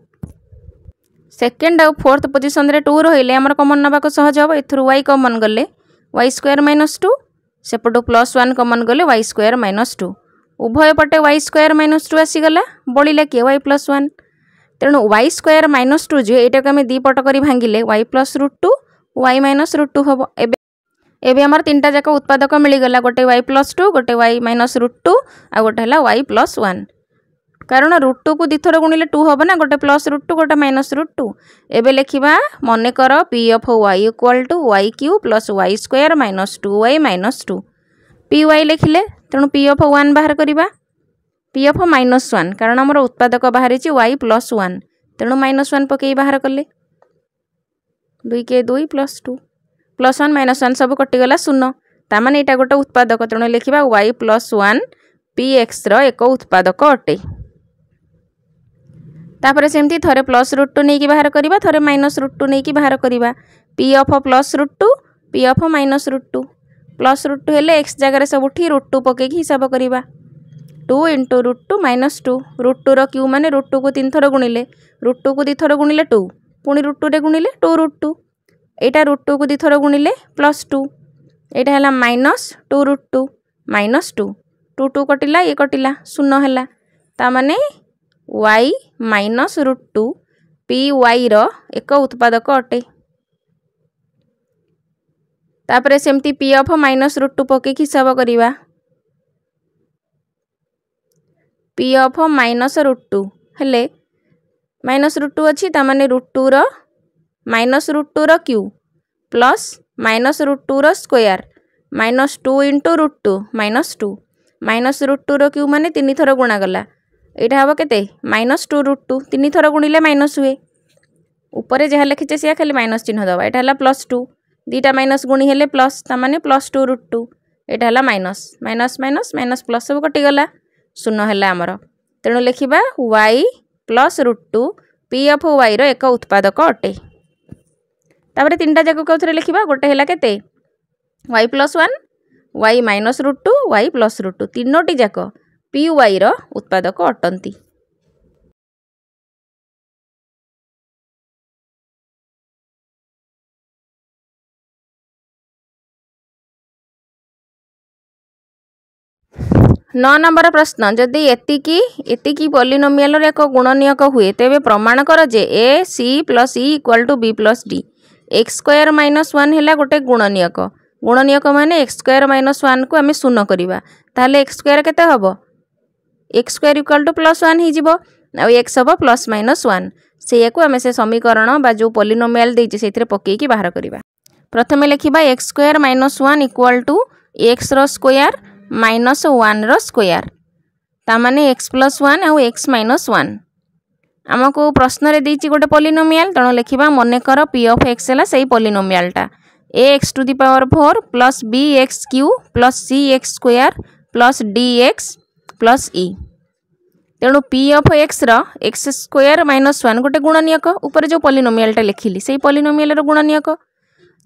second ଆଉ ଫୋର୍ଥ ପୋଜିସନ୍ରେ ଟୁ ରହିଲେ ଆମର କମନ୍ ନେବାକୁ ସହଜ ହେବ ଏଥିରୁ ୱାଇ କମନ୍ ଗଲେ ୱାଇ ସ୍କୋୟାର୍ ମାଇନସ୍ ଟୁ ସେପଟୁ ପ୍ଲସ୍ ୱାନ୍ କମନ୍ ଗଲେ ୱାଇ ସ୍କୋୟାର୍ ମାଇନସ୍ ଟୁ ଉଭୟ ପଟେ ୱାଇ ସ୍କୋୟାର୍ ମାଇନସ୍ ଟୁ ଆସିଗଲା ବଳିଲା କିଏ ୱାଇ ପ୍ଲସ୍ ୱାନ୍ ତେଣୁ ୱାଇ ସ୍କୋୟାର୍ ମାଇନସ୍ ଟୁ ଯେ ଏଇଟାକୁ ଆମେ ଦୁଇ ପଟ କରି ଭାଙ୍ଗିଲେ y plus root two y minus root two हम एम तीन टाक उत्पादक मिलगला गोटे वाई प्लस टू गोटे वाई माइनस रुट टू आ गोटे वाई प्लस वन कारण रुट टू को दिथर गुणिले टू हम ना गोटे प्लस रुट टू गोटे माइनस रुट टू एवं लिखा मनेकर p of y equal to y cube plus y square minus two y minus two p y लिखिले तेणु पी एफ वन बाहर करवा पी एफ माइनस वन कारण आम उत्पादक बाहरी वाई प्लस वन तेणु माइनस वन पकई बाहर कले ଦୁଇ କେ ଦୁଇ plus two plus one minus one ସବୁ କଟିଗଲା ଶୂନ ତା'ମାନେ ଏଇଟା ଗୋଟେ ଉତ୍ପାଦକ ତେଣୁ ଲେଖିବା ୱାଇ ପ୍ଲସ୍ ୱାନ୍ ପି ଏକ୍ସର ଏକ ଉତ୍ପାଦକ ଅଟେ ତାପରେ ସେମିତି ଥରେ ପ୍ଲସ୍ ରୁଟ୍ ଟୁ ନେଇକି ବାହାର କରିବା ଥରେ ମାଇନସ୍ ରୁଟ୍ ଟୁ ନେଇକି ବାହାର କରିବା p of plus root two p of minus root two plus root two ହେଲେ ଏକ୍ସ ଜାଗାରେ ସବୁଠି ରୁଟ୍ ଟୁ ପକାଇକି ହିସାବ କରିବା two into root two minus two root ଟୁର କ୍ୟୁ ମାନେ ରୁଟ୍ ଟୁକୁ ତିନିଥର ଗୁଣିଲେ ରୁଟ୍ ଟୁକୁ ଦୁଇଥର ଗୁଣିଲେ ଟୁ ପୁଣି ରୁଟ୍ ଟୁରେ ଗୁଣିଲେ ଟୁ ରୁଟ୍ ଟୁ ଏଇଟା ରୁଟ୍ ଟୁକୁ ଦୁଇ ଥର ଗୁଣିଲେ ପ୍ଲସ୍ ଟୁ ଏଇଟା ହେଲା minus two root two minus two two two କଟିଲା ଇଏ କଟିଲା ଶୂନ ହେଲା ତାମାନେ y minus root two p ୱାଇର ଏକ ଉତ୍ପାଦକ ଅଟେ ତାପରେ ସେମିତି p of minus root two ପକେଇକି ହିସାବ କରିବା p of minus root two ହେଲେ মাইনস ରୁଟ୍ ଟୁ ଅଛି ତା ମାନେ ରୁଟ୍ ଟୁର ମାଇନସ୍ ରୁଟ୍ ଟୁର କ୍ୟୁ ପ୍ଲସ୍ ମାଇନସ୍ ରୁଟ୍ ଟୁର square minus two into root two minus two minus root ଟୁର କ୍ୟୁ ମାନେ ତିନିଥର ଗୁଣାଗଲା ଏଇଟା ହେବ କେତେ ମାଇନସ୍ ଟୁ ରୁଟ୍ ଟୁ ତିନିଥର ଗୁଣିଲେ ମାଇନସ୍ ହୁଏ ଉପରେ ଯାହା ଲେଖିଛେ ସେୟା ଖାଲି ମାଇନସ୍ ଚିହ୍ନ ଦେବା ଏଇଟା ହେଲା ପ୍ଲସ୍ ଟୁ ଦୁଇଟା ମାଇନସ୍ ଗୁଣି ହେଲେ ପ୍ଲସ୍ ତା ମାନେ ପ୍ଲସ୍ ଟୁ ରୁଟ୍ ଟୁ ଏଇଟା ହେଲା minus minus minus minus plus ସବୁ କଟିଗଲା ଶୂନ ହେଲା ଆମର ତେଣୁ ଲେଖିବା y plus root two p of ୱାଇର ଏକ ଉତ୍ପାଦକ ଅଟେ ତାପରେ ତିନିଟା ଯାକ କେଉଁଥିରେ ଲେଖିବା ଗୋଟେ ହେଲା କେତେ y plus one y minus root two y plus root two ତିନୋଟି ଯାକ ପି ୱାଇର ଉତ୍ପାଦକ ଅଟନ୍ତି ନଅ ନମ୍ବର ପ୍ରଶ୍ନ ଯଦି ଏତିକି ଏତିକି ପଲିନୋମିଆଲର ଏକ ଗୁଣନିୟକ ହୁଏ ତେବେ ପ୍ରମାଣ କର ଯେ a c plus e equal to b plus d x square minus one ହେଲା ଗୋଟେ ଗୁଣନିୟକ ଗୁଣନିୟକ ମାନେ ଏକ୍ସ ସ୍କୋୟାର ମାଇନସ୍ ୱାନ୍କୁ ଆମେ ଶୂନ କରିବା ତାହେଲେ ଏକ୍ସ ସ୍କୋୟାର କେତେ ହେବ x square equal to plus one ହୋଇଯିବ ଆଉ ଏକ୍ସ ହେବ ପ୍ଲସ୍ ମାଇନସ୍ ୱାନ୍ ସେଇଆକୁ ଆମେ ସେ ସମୀକରଣ ବା ଯେଉଁ ପଲିନୋମିଆଲ ଦେଇଛି ସେଇଥିରେ ପକାଇକି ବାହାର କରିବା ପ୍ରଥମେ ଲେଖିବା x square minus one equal to ଏକ୍ସର ସ୍କୋୟାର মাইନସ୍ ୱାନ୍ର ସ୍କୋୟାର୍ ତା'ମାନେ ଏକ୍ସ ପ୍ଲସ୍ ୱାନ୍ ଆଉ ଏକ୍ସ ମାଇନସ୍ ୱାନ୍ ଆମକୁ ପ୍ରଶ୍ନରେ ଦେଇଛି ଗୋଟେ ପଲିନୋମିଆଲ୍ ତେଣୁ ଲେଖିବା ମନେକର ପି ଅଫ୍ ଏକ୍ସ ହେଲା ସେଇ ପଲିନୋମିଆଲ୍ଟା a x to the power four plus b x cube plus c x square plus d x plus e ତେଣୁ ପି ଅଫ୍ ଏକ୍ସର ଏକ୍ସ ସ୍କୋୟାର୍ ମାଇନସ୍ ୱାନ୍ ଗୋଟେ ଗୁଣନିୟକ ଉପରେ ଯେଉଁ ପଲିନୋମିଆଲ୍ଟା ଲେଖିଲି ସେଇ ପଲିନୋମିଆଲ୍ର ଗୁଣନିୟକ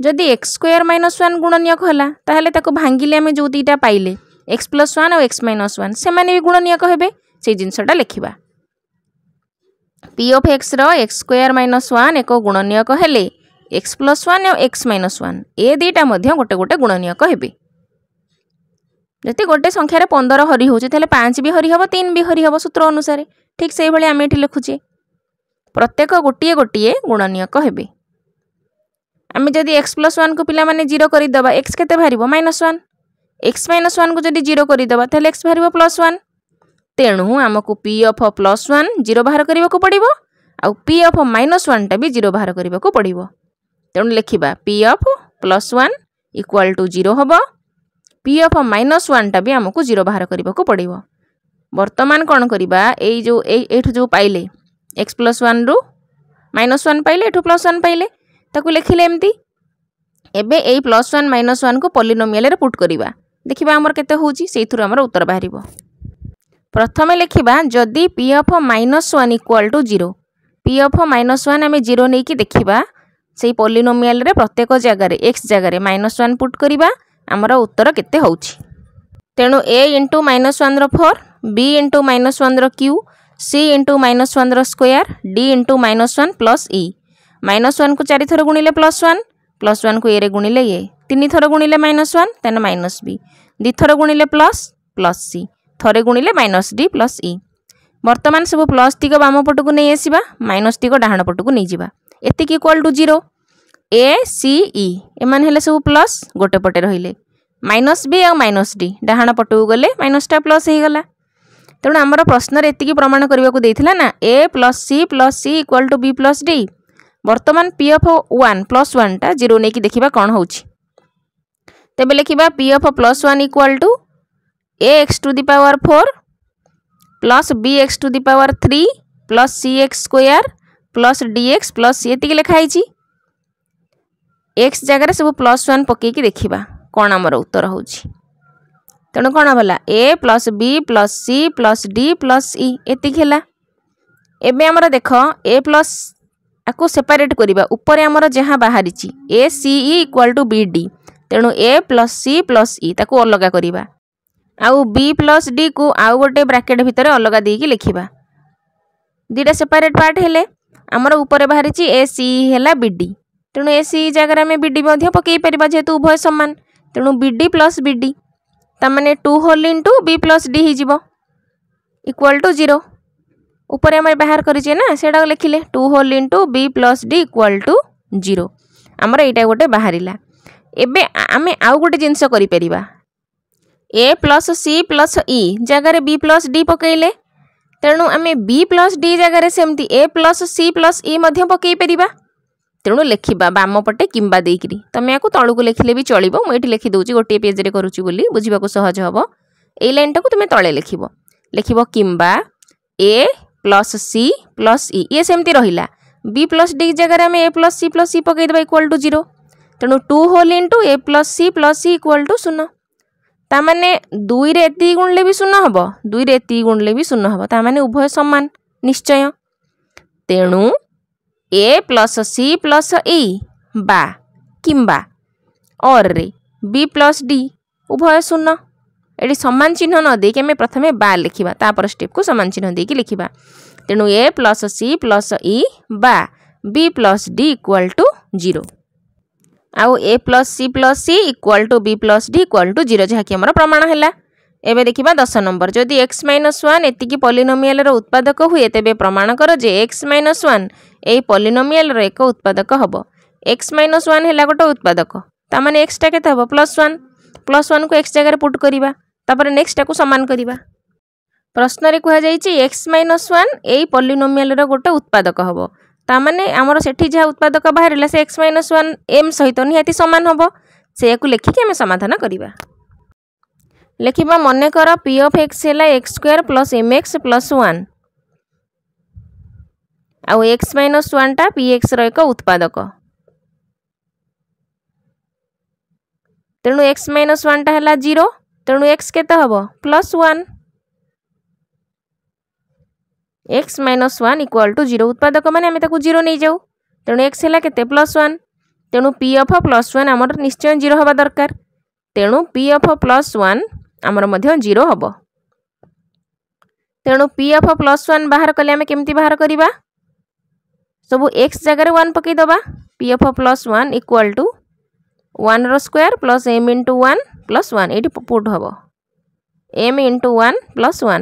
ଯଦି ଏକ୍ସ ସ୍କୋୟାର୍ ମାଇନସ୍ ୱାନ୍ ଗୁଣନିୟକ ହେଲା ତାହେଲେ ତାକୁ ଭାଙ୍ଗିଲେ ଆମେ ଯେଉଁ ଦୁଇଟା ପାଇଲେ ଏକ୍ସ ପ୍ଲସ୍ ୱାନ୍ ଆଉ ଏକ୍ସ ମାଇନସ୍ ୱାନ୍ ସେମାନେ ବି ଗୁଣନିୟକ ହେବେ ସେଇ ଜିନିଷଟା ଲେଖିବା ପି ଅଫ୍ ଏକ୍ସର ଏକ୍ସ ସ୍କୋୟାର୍ ମାଇନସ୍ ୱାନ୍ ଏକ ଗୁଣନିୟକ ହେଲେ ଏକ୍ସ ପ୍ଲସ୍ ୱାନ୍ ଆଉ ଏକ୍ସ ମାଇନସ୍ ୱାନ୍ ଏ ଦୁଇଟା ମଧ୍ୟ ଗୋଟେ ଗୋଟେ ଗୁଣନିୟକ ହେବେ ଯଦି ଗୋଟେ ସଂଖ୍ୟାରେ ପନ୍ଦର ହରି ହେଉଛି ତାହେଲେ ପାଞ୍ଚ ବି ହରି ହେବ ତିନି ବି ହରି ହେବ ସୂତ୍ର ଅନୁସାରେ ଠିକ୍ ସେଇଭଳି ଆମେ ଏଠି ଲେଖୁଛେ ପ୍ରତ୍ୟେକ ଗୋଟିଏ ଗୋଟିଏ ଗୁଣନିୟକ ହେବେ ଆମେ ଯଦି ଏକ୍ସ ପ୍ଲସ୍ ୱାନ୍କୁ ପିଲାମାନେ ଜିରୋ କରିଦେବା ଏକ୍ସ କେତେ ବାହାରିବ minus one x minus one को जब जीरो करदे एक्स बाहर प्लस वन तेणु आमको p of plus one zero बाहर करने पड़ो पी एफ माइनस वाटा भी जीरो बाहर करने को पड़ो तेणु लिखा p of plus one equal to zero हम पी एफ माइनस वाटा भी आमको जीरो बाहर करने को पड़ो बर्तमान कौन करवा जो जो पाइले एक्स प्लस वन रु माइनस वन पाइले यू प्लस वन पाइले लिखिले एमती एवं a plus one minus one को पलिनोमिल पुट करवा ଦେଖିବା ଆମର କେତେ ହେଉଛି ସେଇଥିରୁ ଆମର ଉତ୍ତର ବାହାରିବ ପ୍ରଥମେ ଲେଖିବା ଯଦି p of minus one equal to zero p of minus one ଆମେ ଜିରୋ ନେଇକି ଦେଖିବା ସେଇ ପଲିନୋମିଆଲରେ ପ୍ରତ୍ୟେକ ଜାଗାରେ ଏକ୍ସ ଜାଗାରେ ମାଇନସ୍ ୱାନ୍ ପୁଟ୍ କରିବା ଆମର ଉତ୍ତର କେତେ ହେଉଛି ତେଣୁ ଏ ଇଣ୍ଟୁ ମାଇନସ୍ ୱାନ୍ର ଫୋର୍ ବି ଇଣ୍ଟୁ ମାଇନସ୍ ୱାନ୍ର କ୍ୟୁ ସି ଇଣ୍ଟୁ ମାଇନସ୍ ୱାନ୍ର square d into minus one plus e minus ୱାନ୍କୁ ଚାରିଥର ଗୁଣିଲେ ପ୍ଲସ୍ ୱାନ୍ ପ୍ଲସ୍ ୱାନ୍କୁ ଏରେ ଗୁଣିଲେ ଏ তিন থর গুণিলে মাইনস ওয়ান তেন মাইনস বি দ্বিথর গুণিলে প্লস প্লস সি থরে গুণিলে মাইনস ডি প্লস ই বর্তমান সব প্লস টিক বাম পটকু নিয়ে আসবা মাইনস টিক ডাহাণ পটকু নিয়ে যা এতিক equal to zero a c e এমানে হলে সব প্লস গোটে পটে রহলে মাইনস বি আর মাইনস ডি ডাহাণ পটকু গলে মাইনসটা প্লস হয়ে গলা তেমন আমার প্রশ্নরে এতিক প্রমাণ করা না a plus c plus c equal to b plus d বর্তমান পি এফ ওয়ান প্লস ওয়ানটা জিরো নেই দেখা কম হচ্ছে ତେବେ ଲେଖିବା p of plus one equal to a x to the power four plus b x to the power three plus c x square plus d x plus c ଏତିକି ଲେଖା ହେଇଛି ଏକ୍ସ ଜାଗାରେ ସବୁ ପ୍ଲସ୍ ୱାନ୍ ପକାଇକି ଦେଖିବା କ'ଣ ଆମର ଉତ୍ତର ହେଉଛି ତେଣୁ କ'ଣ ହେଲା a plus b plus c plus d plus e ଏତିକି ହେଲା ଏବେ ଆମର ଦେଖ ଏ ପ୍ଲସ୍ ଆକୁ ସେପାରେଟ୍ କରିବା ଉପରେ ଆମର ଯାହା ବାହାରିଛି a c e equal to b d ତେଣୁ a plus c plus e ତାକୁ ଅଲଗା କରିବା ଆଉ ବି ପ୍ଲସ୍ ଡିକୁ ଆଉ ଗୋଟେ ବ୍ରାକେଟ୍ ଭିତରେ ଅଲଗା ଦେଇକି ଲେଖିବା ଦୁଇଟା ସେପାରେଟ୍ ପାର୍ଟ ହେଲେ ଆମର ଉପରେ ବାହାରିଛି ଏ ସି ହେଲା ବି ଡି ତେଣୁ ଏ ସି ଜାଗାରେ ଆମେ ବି ଡି ମଧ୍ୟ ପକାଇ ପାରିବା ଯେହେତୁ ଉଭୟ ସମାନ ତେଣୁ b d plus b d ତାମାନେ two whole into b plus d ହେଇଯିବ ଇକ୍ୱାଲ୍ ଟୁ ଜିରୋ উপরে আমরা বাহার করেছি না সেটা লিখলে two whole into b plus d equal to zero আমার এইটা গোটে বাহারা ଏବେ ଆମେ ଆଉ ଗୋଟେ ଜିନିଷ କରିପାରିବା a plus c plus e ଜାଗାରେ ବି ପ୍ଲସ୍ ଡି ପକାଇଲେ ତେଣୁ ଆମେ ବି ପ୍ଲସ୍ ଡି ଜାଗାରେ ସେମିତି a plus c plus e ମଧ୍ୟ ପକାଇ ପାରିବା ତେଣୁ ଲେଖିବା ବାମ ପଟେ କିମ୍ବା ଦେଇକିରି ତୁମେ ଆକୁ ତଳକୁ ଲେଖିଲେ ବି ଚଳିବ ମୁଁ ଏଠି ଲେଖିଦେଉଛି ଗୋଟିଏ ପେଜ୍ରେ କରୁଛି ବୋଲି ବୁଝିବାକୁ ସହଜ ହେବ ଏଇ ଲାଇନ୍ଟାକୁ ତୁମେ ତଳେ ଲେଖିବ ଲେଖିବ କିମ୍ବା a plus c plus e ଇଏ ସେମିତି ରହିଲା ବି ପ୍ଲସ୍ ଡି ଜାଗାରେ ଆମେ a plus c plus e ପକାଇଦେବା ଇକ୍ୱାଲ୍ ଟୁ ଜିରୋ ତେଣୁ two whole into a plus c plus c equal to ଶୂନ ତାମାନେ ଦୁଇରେ ଏତିକି ଗୁଣିଲେ ବି ଶୂନ ହେବ ଦୁଇରେ ଏତିକି ଗୁଣିଲେ ବି ଶୂନ ହେବ ତାମାନେ ଉଭୟ ସମାନ ନିଶ୍ଚୟ ତେଣୁ a plus c plus e ବା କିମ୍ବା ଅର୍ରେ ବି ପ୍ଲସ୍ ଡି ଉଭୟ ଶୂନ ଏଠି ସମାନ ଚିହ୍ନ ନ ଦେଇକି ଆମେ ପ୍ରଥମେ ବା ଲେଖିବା ତାପର ଷ୍ଟେପ୍କୁ ସମାନ ଚିହ୍ନ ଦେଇକି ଲେଖିବା ତେଣୁ a plus c plus e ବା b plus d equal to zero ଆଉ a plus c plus c equal to b plus d equal to zero ଯାହାକି ଆମର ପ୍ରମାଣ ହେଲା ଏବେ ଦେଖିବା ଦଶ ନମ୍ବର ଯଦି ଏକ୍ସ ମାଇନସ୍ ୱାନ୍ ଏତିକି ପଲିନୋମିଆଲ୍ର ଉତ୍ପାଦକ ହୁଏ ତେବେ ପ୍ରମାଣ କର ଯେ ଏକ୍ସ ମାଇନସ୍ ୱାନ୍ ଏହି ପଲିନୋମିଆଲ୍ର ଏକ ଉତ୍ପାଦକ ହେବ ଏକ୍ସ ମାଇନସ୍ ୱାନ୍ ହେଲା ଗୋଟେ ଉତ୍ପାଦକ ତା'ମାନେ ଏକ୍ସଟା କେତେ ହେବ ପ୍ଲସ୍ ୱାନ୍ ପ୍ଲସ୍ ୱାନ୍କୁ ଏକ୍ସ ଜାଗାରେ ପୁଟ୍ କରିବା ତାପରେ ନେକ୍ସଟଟାକୁ ସମାନ କରିବା ପ୍ରଶ୍ନରେ କୁହାଯାଇଛି ଏକ୍ସ ମାଇନସ୍ ୱାନ୍ ଏହି ପଲିନୋମିଆଲ୍ର ଗୋଟେ ଉତ୍ପାଦକ ହେବ ତାମାନେ ଆମର ସେଠି ଯାହା ଉତ୍ପାଦକ ବାହାରିଲା ସେ ଏକ୍ସ ମାଇନସ୍ ୱାନ୍ ଏମ୍ ସହିତ ନିହାତି ସମାନ ହେବ ସେୟାକୁ ଲେଖିକି ଆମେ ସମାଧାନ କରିବା ଲେଖିବା ମନେକର ପି ଅଫ୍ ଏକ୍ସ ହେଲା x square plus m x plus one ଆଉ ଏକ୍ସ ମାଇନସ୍ ୱାନ୍ଟା ପି ଏକ୍ସର ଏକ ଉତ୍ପାଦକ ତେଣୁ ଏକ୍ସ ମାଇନସ୍ ୱାନ୍ଟା ହେଲା ଜିରୋ ତେଣୁ ଏକ୍ସ କେତେ ହେବ plus one x minus one equal to zero উৎপাদক মানে আমি তাকে জিরো নিয়ে যাও তেমন এক্স হল কেতে প্লস ওয়ান তেমন পি অফ প্লস ওয়ান আমার নিশ্চয় জিরো হওয়া দরকার তেমন পি অফ প্লস ওয়ান আমার মধ্যে জিরো হব তেমন পি অফ প্লস ওয়ান বাহার কলে আমি কেমতি বাহার করা সবু এক্স জায়গায় ওয়ান পকাই দেবা p of plus one equal to ওয়ানর square plus m into one plus one এইটি পুট হব m into one plus one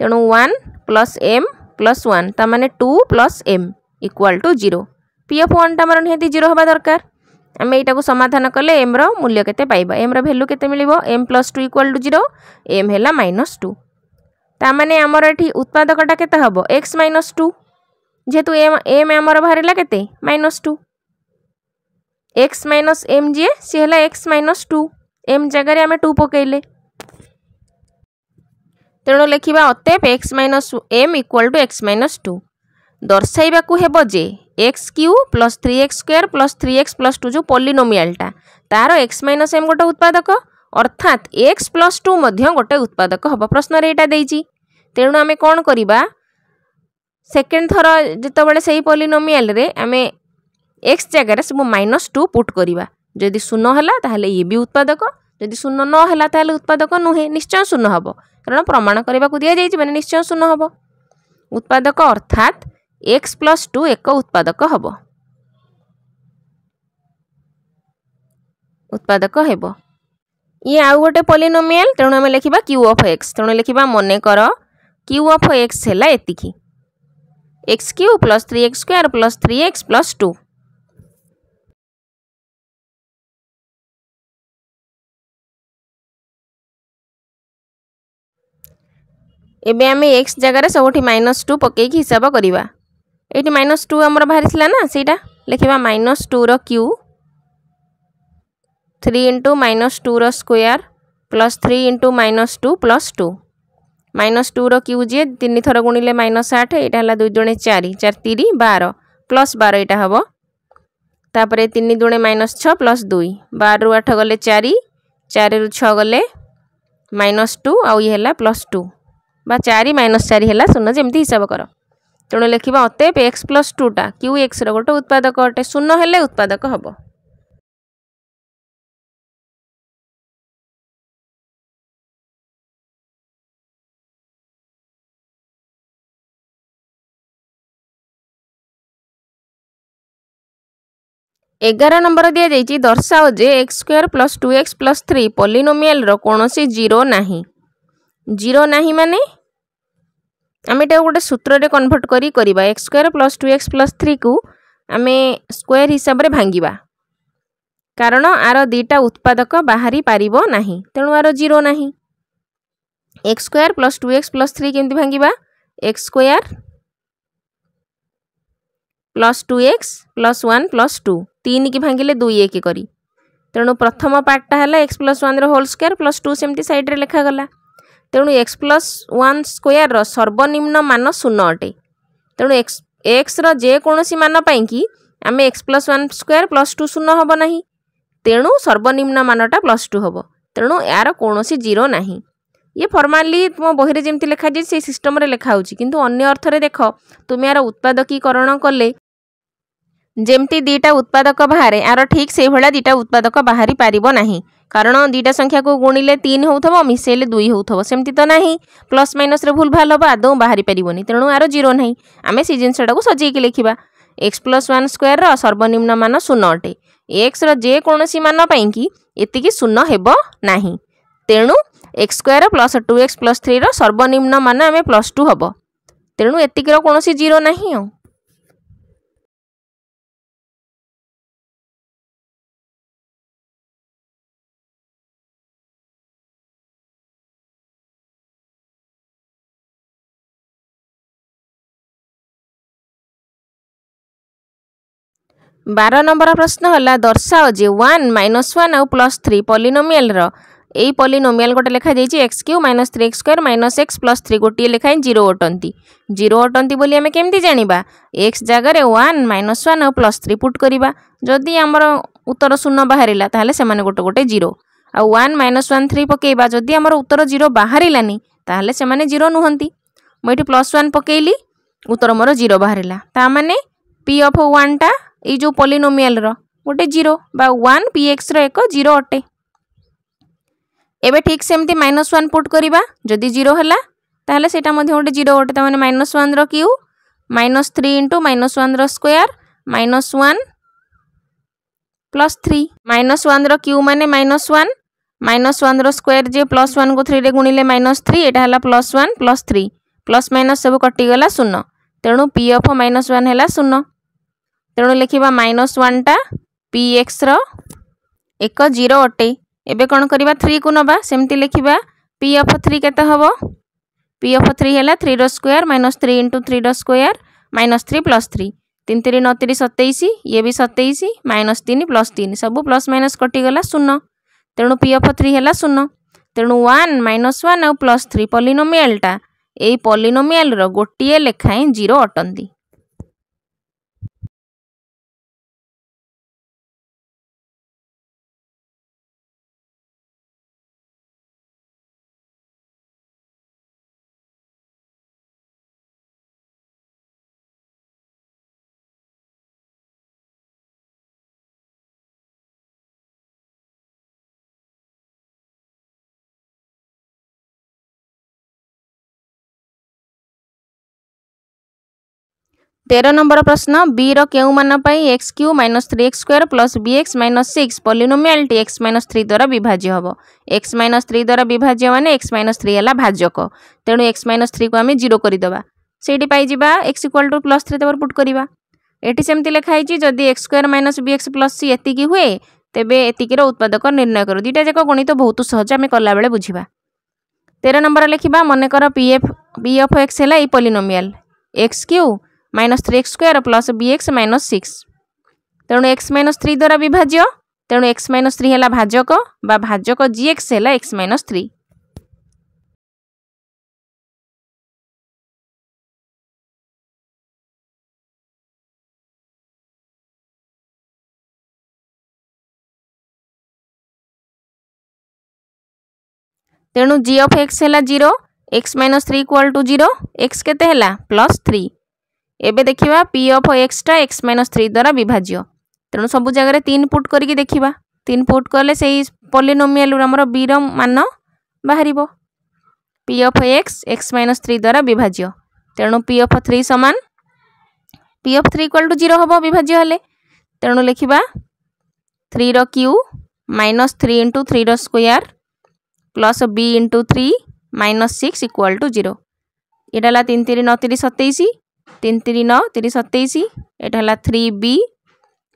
ତେଣୁ one plus m plus one ତା ମାନେ two plus m equal to zero p of ୱାନ୍ଟା ଆମର ନିହାତି zero ହେବା ଦରକାର ଆମେ ଏଇଟାକୁ ସମାଧାନ କଲେ ଏମ୍ର ମୂଲ୍ୟ କେତେ ପାଇବା ଏମ୍ର ଭ୍ୟାଲ୍ୟୁ କେତେ ମିଳିବ m plus two equal to zero m ହେଲା ମାଇନସ୍ ଟୁ ତାମାନେ ଆମର ଏଠି ଉତ୍ପାଦକଟା କେତେ ହେବ ଏକ୍ସ ମାଇନସ୍ ଟୁ ଯେହେତୁ ଏମ୍ ଏମ୍ ଆମର ବାହାରିଲା କେତେ minus two x minus m ଯିଏ ସିଏ ହେଲା ଏକ୍ସ ମାଇନସ୍ ଟୁ ଏମ୍ ଜାଗାରେ ଆମେ ଟୁ ପକାଇଲେ ତେଣୁ ଲେଖିବା ଅତେବ x minus m equal to x minus two ଦର୍ଶାଇବାକୁ ହେବ ଯେ x cube plus three x square plus three x plus two ଯେଉଁ ପଲିନୋମିଆଲଟା ତା'ର ଏକ୍ସ ମାଇନସ୍ ଏମ୍ ଗୋଟେ ଉତ୍ପାଦକ ଅର୍ଥାତ ଏକ୍ସ ପ୍ଲସ୍ ଟୁ ମଧ୍ୟ ଗୋଟେ ଉତ୍ପାଦକ ହେବ ପ୍ରଶ୍ନରେ ଏଇଟା ଦେଇଛି ତେଣୁ ଆମେ କ'ଣ କରିବା ସେକେଣ୍ଡ ଥର ଯେତେବେଳେ ସେଇ ପଲିନୋମିଆଲରେ ଆମେ ଏକ୍ସ ଜାଗାରେ ସବୁ ମାଇନସ୍ ଟୁ ପୁଟ୍ କରିବା ଯଦି ଶୂନ ହେଲା ତାହେଲେ ଇଏ ବି ଉତ୍ପାଦକ ଯଦି ଶୂନ ନ ହେଲା ତାହେଲେ ଉତ୍ପାଦକ ନୁହେଁ ନିଶ୍ଚୟ ଶୂନ ହେବ କାରଣ ପ୍ରମାଣ କରିବାକୁ ଦିଆଯାଇଛି ମାନେ ନିଶ୍ଚୟ ଶୂନ ହେବ ଉତ୍ପାଦକ ଅର୍ଥାତ୍ ଏକ୍ସ ପ୍ଲସ୍ ଟୁ ଏକ ଉତ୍ପାଦକ ହେବ ଉତ୍ପାଦକ ହେବ ଇଏ ଆଉ ଗୋଟେ ପଲିନୋମିଆଲ ତେଣୁ ଆମେ ଲେଖିବା କ୍ୟୁ ଅଫ୍ ଏକ୍ସ ତେଣୁ ଲେଖିବା ମନେକର କ୍ୟୁ ଅଫ୍ ଏକ୍ସ ହେଲା ଏତିକି x cube plus three x square plus three x plus two এবে আমি এক্স জায়গায় সবুঠি মাইনস টু পকাইকি হিসাব করা এইটি মাইনস টু আমার বাহারি না সেইটা লেখা মাইনস টুর কিউ থ্রি ইন্টু মাইনস টুর square plus three into minus two plus two minus টুর কিউ যে তিন থর গুণিলে মাইনস আট এইটা হল দুই দুণে চারি চার তিরি বার প্লস বার এইটা হব তাপরে তিন দুণে মাইনস ছ প্লস দুই বারু আঠ গলে চারি চারি ছ গলে মাইনস টু আউ ইয়ে হল প্লস টু ବା ଚାରି ମାଇନସ୍ ଚାରି ହେଲା ଶୂନ ଯେମିତି ହିସାବ କର ତେଣୁ ଲେଖିବା ଅତେପ ଏକ୍ସ ପ୍ଲସ୍ ଟୁଟା କ୍ୟୁ ଏକ୍ସର ଗୋଟେ ଉତ୍ପାଦକ ଅଟେ ଶୂନ ହେଲେ ଉତ୍ପାଦକ ହେବ ଏଗାର ନମ୍ବର ଦିଆଯାଇଛି ଦର୍ଶାଅ ଯେ x square plus two x plus three ପଲିନୋମିଆଲର କୌଣସି ଜିରୋ ନାହିଁ জিরো না মানে আমি এটা গোটে সূত্রে কনভর্ট করি করা x square plus two x plus three কু আমি স্কোয়ার হিসাবে ভাঙ্গা কারণ আর দুইটা উৎপাদক বাহারি পারিব না তেণু আর জিরো না x square plus two x plus three কেমি ভাঙ্গা x square plus two x plus one plus two তিন কি ভাঙ্গিলে দুই এক করি তেণু প্রথম পার্টটা হল x plus one whole square plus two সেমতি সাইড্রে লেখাগলা ତେଣୁ ଏକ୍ସ ପ୍ଲସ୍ ୱାନ୍ ସ୍କୋୟାର୍ର ସର୍ବନିମ୍ନ ମାନ ଶୂନ ଅଟେ ତେଣୁ ଏକ୍ସ ଏକ୍ସର ଯେକୌଣସି ମାନ ପାଇଁକି ଆମେ x plus one square plus two ଶୂନ ହେବ ନାହିଁ ତେଣୁ ସର୍ବନିମ୍ନ ମାନଟା ପ୍ଲସ୍ ଟୁ ହେବ ତେଣୁ ଏହାର କୌଣସି ଜିରୋ ନାହିଁ ଇଏ ଫର୍ମାଲି ତୁମ ବହିରେ ଯେମିତି ଲେଖାଯାଇଛି ସେଇ ସିଷ୍ଟମ୍ରେ ଲେଖା ହେଉଛି କିନ୍ତୁ ଅନ୍ୟ ଅର୍ଥରେ ଦେଖ ତୁମେ ଏହାର ଉତ୍ପାଦକୀକରଣ କଲେ जम्ति दुईटा उत्पादक बाहेँ आरो ठीक से भएर दुईटा उत्पादक बाहे पार कारण दुईटा संख्याक गुणले तिन हौथ मिसैले दुई हौथि त नै प्लस मैनस्र भुल् भाल हे आदौ बािरो आमे जिसक सजिक लेख्दा एक्स प्लस वान् स्क्वायर र सर्वनिम्न मान शून्य अटे एक्स र जो मन पाकि एतिकि शून्य तेणु x square plus two x plus three र सर्वनिम्न मानव प्लस टु हौ तेणु एतिकर कसरी जीरो नै अ ବାର ନମ୍ବର ପ୍ରଶ୍ନ ହେଲା ଦର୍ଶାଅ ଯେ ୱାନ୍ ମାଇନସ୍ ୱାନ୍ ଆଉ ପ୍ଲସ୍ ଥ୍ରୀ ପଲିନୋମିଆଲର এই পলিনোমিয়াল গোটে লেখা যাইছে x Q minus three x square minus x plus three গোটিয়ে লেখায় জিরো অটন্তি জিরো অটন্তি বলে আমি কেমতি জাঁয়া এক্স জায়গায় ওয়ান মাইনস ওয়ান আউ প্লস থ্রি পুট করা যদি আমার উত্তর শূন্য বাহারা তাহলে সে গোটে গোটে জিরো আউ ওয়ান মাইনস ওয়ান থ্রি পকাইবা যদি আমার উত্তর জিরো বাহারানি তাহলে সে জিরো নুহতি মু এটি প্লস ওয়ান পকাইলি উত্তর মোর জিরো বাহারা তা মানে পি অফ ওয়ানটা ଏଇ ଯେଉଁ ପଲିନୋମିଆଲର ଗୋଟେ ଜିରୋ ବା ୱାନ୍ ପି ଏକ୍ସର ଏକ ଜିରୋ ଅଟେ ଏବେ ଠିକ୍ ସେମିତି ମାଇନସ୍ ୱାନ୍ ପୁଟ୍ କରିବା ଯଦି ଜିରୋ ହେଲା ତାହେଲେ ସେଇଟା ମଧ୍ୟ ଗୋଟେ ଜିରୋ ଅଟେ ତା'ମାନେ ମାଇନସ୍ ୱାନ୍ର cube minus three into minus ୱାନ୍ର square minus one plus three minus ୱାନ୍ର କ୍ୟୁ ମାନେ ମାଇନସ୍ ୱାନ୍ মাইনস ওয়ানর স্কোয়ার যে প্লস ওয়ান কু থ্রিরে গুণিলে মাইনস থ্রি এটা হল plus one plus three plus minus সব কটিগলা শূন্য তেণু পি অফ মাইনস ওয়ান হল শূন্য ᱛᱮᱱᱚ লিখিবᱟ -1 ᱴᱟ ᱯᱤ ᱮᱠᱥ ᱨᱮ ᱮᱠᱚ ᱡᱤᱨᱚ ᱟᱴᱮ ᱮᱵᱮ ᱠᱚᱱ ᱠᱟᱹᱨᱤᱵᱟ 3 ᱠᱚᱱᱚᱵᱟ ᱥᱮᱢᱛᱮ ᱞᱮᱠᱷᱤᱵᱟ ᱯᱤ ᱚᱯᱷ 3 ᱠᱮᱛᱟ ᱦᱚᱵᱚ ᱯᱤ ᱚᱯᱷ 3 ᱦᱮᱞᱟ 3 ᱨᱚ ᱥᱠᱣᱟᱨ - 3 * 3 ᱨᱚ ᱥᱠᱣᱟᱨ - 3 + 3 3 3 9 3 27 ᱮ ᱵᱤ 27 - 3 + 3 ᱥᱚᱵᱚ +- ᱠᱟᱴᱤ ᱜᱮᱞᱟ 0 ᱛᱮᱱᱚ ᱯᱤ ᱚᱯᱷ 3 ᱦᱮᱞᱟ 0 ᱛᱮᱱᱚ 1 - 1 ᱟᱨ + 3 ᱯᱚᱞᱤᱱᱚᱢᱤᱭᱟᱞ ᱴᱟ ᱮᱭ ᱯᱚᱞᱤᱱᱚᱢᱤᱭᱟᱞ ᱨᱚ ᱜ তের নম্বর প্রশ্ন বি রেউমানাই x Q minus three x square plus b x minus six পলিনোমিয়ালটি এক্স মাইনস থ্রি দ্বারা বিভাজ্য হব এক্স মাইনস থ্রি দ্বারা বিভাজ্য মানে এক্স মাইনস থ্রি হল ভাজক তেণু এক্স মাইনস থ্রিকে আমি জিরো করিদেবা সেইটি পাইযা x equal to plus three তাপরে পুট করা এটি সেমতি লেখা হয়েছি যদি x square minus b x plus c এতিকি হুয়ে তেবে এতিকির উৎপাদক নির্ণয় করু দুইটা যাক গণিত বহুত সহজ আমি কলাবেলে বুঝবা তের নম্বর লেখা মনে কর p of p of x হল এই polynomial x cube minus three x square plus b x minus six ତେଣୁ ଏକ୍ସ ମାଇନସ୍ ଥ୍ରୀ ଦ୍ୱାରା ବିଭାଜ୍ୟ ତେଣୁ ଏକ୍ସ ମାଇନସ୍ ଥ୍ରୀ ହେଲା ଭାଜକ ବା ଭାଜକ ଜି ଏକ୍ସ ହେଲା ଏକ୍ସ ମାଇନସ୍ ଥ୍ରୀ ତେଣୁ ଜି ଅଫ୍ ଏକ୍ସ ହେଲା zero x minus three equal to zero x କେତେ ହେଲା ପ୍ଲସ୍ ଥ୍ରୀ এবে দেখিবা পি অফ এক্সটা এক্স মাইনস থ্রি দ্বারা বিভাজ্য তেমন সবু জায়গায় তিন পুট করি দেখিবা তিন পুট কলে সেই পলিনোমিয়াল আমার বির মান বাহার p of x x minus three দ্বারা বিভাজ্য তেমন পি অফ থ্রি সমান p of three equal to zero হব বিভাজ্য হলে তেমন লিখবা থ্রির কিউ মাইনস থ্রি ইন্টু থ্রির square plus b into three minus six equal to zero এটা হল তিন তিন নতিরিশ সতেইশ তিন তিরি ন তিরি সতেইশ এটা হল three b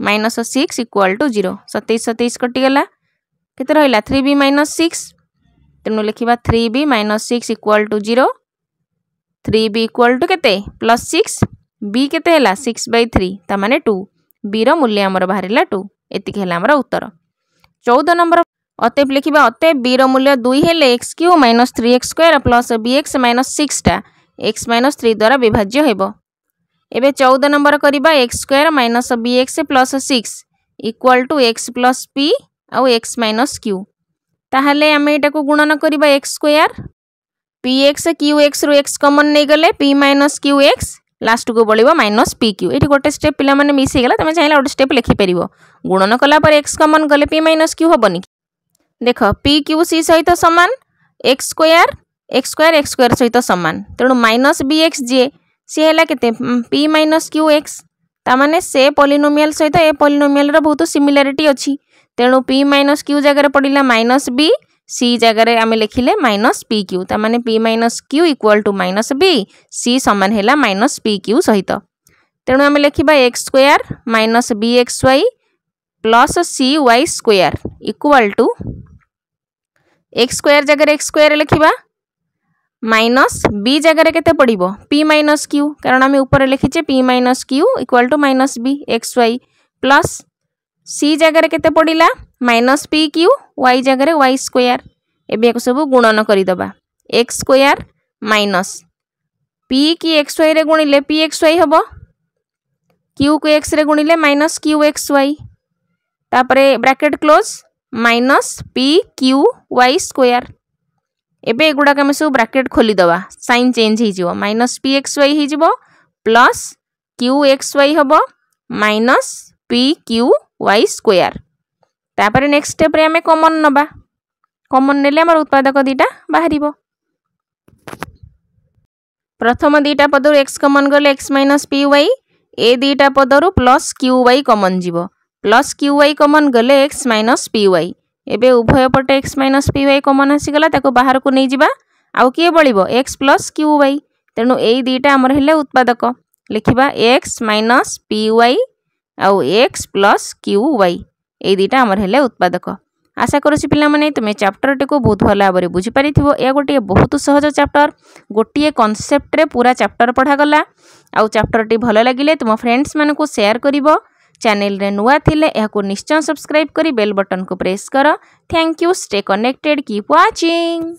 minus six equal to zero সতেইশ সতেইশ কটিগলা কেতে রহিলা থ্রি বি মাইনস সিক্স তেমন লিখবা three b minus six equal to zero three b equal to কেতে প্লস সিক্স বি কেতে হল সিক্স বাই থ্রি তার মানে টু বির মূল্য আমার বাহারা টু এতিক হল আমার উত্তর চৌদ নম্বর অতএব লিখবা অতএব বির মূল্য দুই হলে x Q minus three x square plus b x minus সিক্সটা এক্স মাইনস থ্রি দ্বারা বিভাজ্য হব एवं चौदह नंबर करवा x square minus b x plus six equal to x plus p आउ एक्स माइनस क्यू ताल आम यू गुणन करवा x square p x q x रु एक्स कमन नहीं गले p minus q x last को बढ़ माइनस पी क्यू ये गोटे स्टेप पे मिसाला तुम चाहिए गोटे स्टेप लिखिपर गुणन कलापर एक्स कमन गले पी माइनस क्यू हम देख पी क्यू सी सहित सामान x square x square x square सहित सामान तेणु माइनस बी एक्स जे সি হল কেতে পি মাইনস কিউ এক্স তামানে সে পলিনোমিয়াল সহিত এ পলিনোমিয়ালর বহুত সিমিলারিটি অছি তেণু পি মাইনস কিউ জায়গায় পড়া মাইনস বি সি জায়গায় আমি লিখিলে মাইনস পি কিউ তামানে p minus q equal to minus b c সমান হল মাইনস পি কিউ সহিত তেণু আমি লিখবা x square minus b x y plus c y square equal to x square জায়গায় এক্স স্কোয়ার লিখবা মাইনস বি জায়গায় কেতে পড়ব পি মাইনস কিউ কারণ আমি উপরে লিখিছে p minus q equal to minus b x y plus c জায়গায় কেতে পড়া মাইনস পি কিউ ওয়াই জায়গায় ওয়াই স্কোয়ার এবে এক সব গুণন করিদবা এক্স স্কোয়ার মাইনস পি কি এক্স ওয়াই রে গুণিলে পি এক্স ওয়াই হব কিউ কু এক্স রে গুণিলে মাইনস কিউ এক্স ওয়াই তাপরে bracket close minus p q y square ଏବେ ଏଗୁଡ଼ାକ ଆମେ ସବୁ ବ୍ରାକେଟ୍ ଖୋଲିଦେବା ସାଇନ୍ ଚେଞ୍ଜ ହୋଇଯିବ ମାଇନସ୍ ପି ଏକ୍ସ ୱାଇ ହୋଇଯିବ ପ୍ଲସ୍ କ୍ୟୁ ଏକ୍ସ ୱାଇ ହେବ minus p q y square ତାପରେ ନେକ୍ସଟ ଷ୍ଟେପ୍ରେ ଆମେ କମନ୍ ନେବା କମନ୍ ନେଲେ ଆମର ଉତ୍ପାଦକ ଦୁଇଟା ବାହାରିବ ପ୍ରଥମ ଦୁଇଟା ପଦରୁ ଏକ୍ସ କମନ୍ ଗଲେ ଏକ୍ସ ମାଇନସ୍ ପି ୱାଇ ଏ ଦୁଇଟା ପଦରୁ ପ୍ଲସ୍ କ୍ୟୁ ୱାଇ କମନ୍ ଯିବ ପ୍ଲସ୍ କ୍ୟୁ ୱାଇ କମନ୍ ଗଲେ ଏକ୍ସ ମାଇନସ୍ ପି ୱାଇ ଏବେ ଉଭୟ ପଟେ x minus p y common ଆସିଗଲା ତାକୁ ବାହାରକୁ ନେଇଯିବା ଆଉ କିଏ ବଳିବ ଏକ୍ସ ପ୍ଲସ୍ କ୍ୟୁ ୱାଇ ତେଣୁ ଏଇ ଦୁଇଟା ଆମର ହେଲେ ଉତ୍ପାଦକ ଲେଖିବା ଏକ୍ସ ମାଇନସ୍ ପି ୱାଇ ଆଉ ଏକ୍ସ ପ୍ଲସ୍ କ୍ୟୁ ୱାଇ ଏଇ ଦୁଇଟା ଆମର ହେଲେ ଉତ୍ପାଦକ ଆଶା କରୁଛି ପିଲାମାନେ ତୁମେ ଚାପ୍ଟରଟିକୁ ବହୁତ ଭଲ ଭାବରେ ବୁଝିପାରିଥିବ ଏହା ଗୋଟିଏ ବହୁତ ସହଜ ଚାପ୍ଟର ଗୋଟିଏ କନସେପ୍ଟରେ ପୁରା ଚାପ୍ଟର ପଢ଼ାଗଲା ଆଉ ଚାପ୍ଟରଟି ଭଲ ଲାଗିଲେ ତୁମ ଫ୍ରେଣ୍ଡସ୍ମାନଙ୍କୁ ସେୟାର କରିବ चैनल रे नुआ थिले या को निश्चय सब्सक्राइब करी बेल बटन को प्रेस कर thank you stay connected keep watching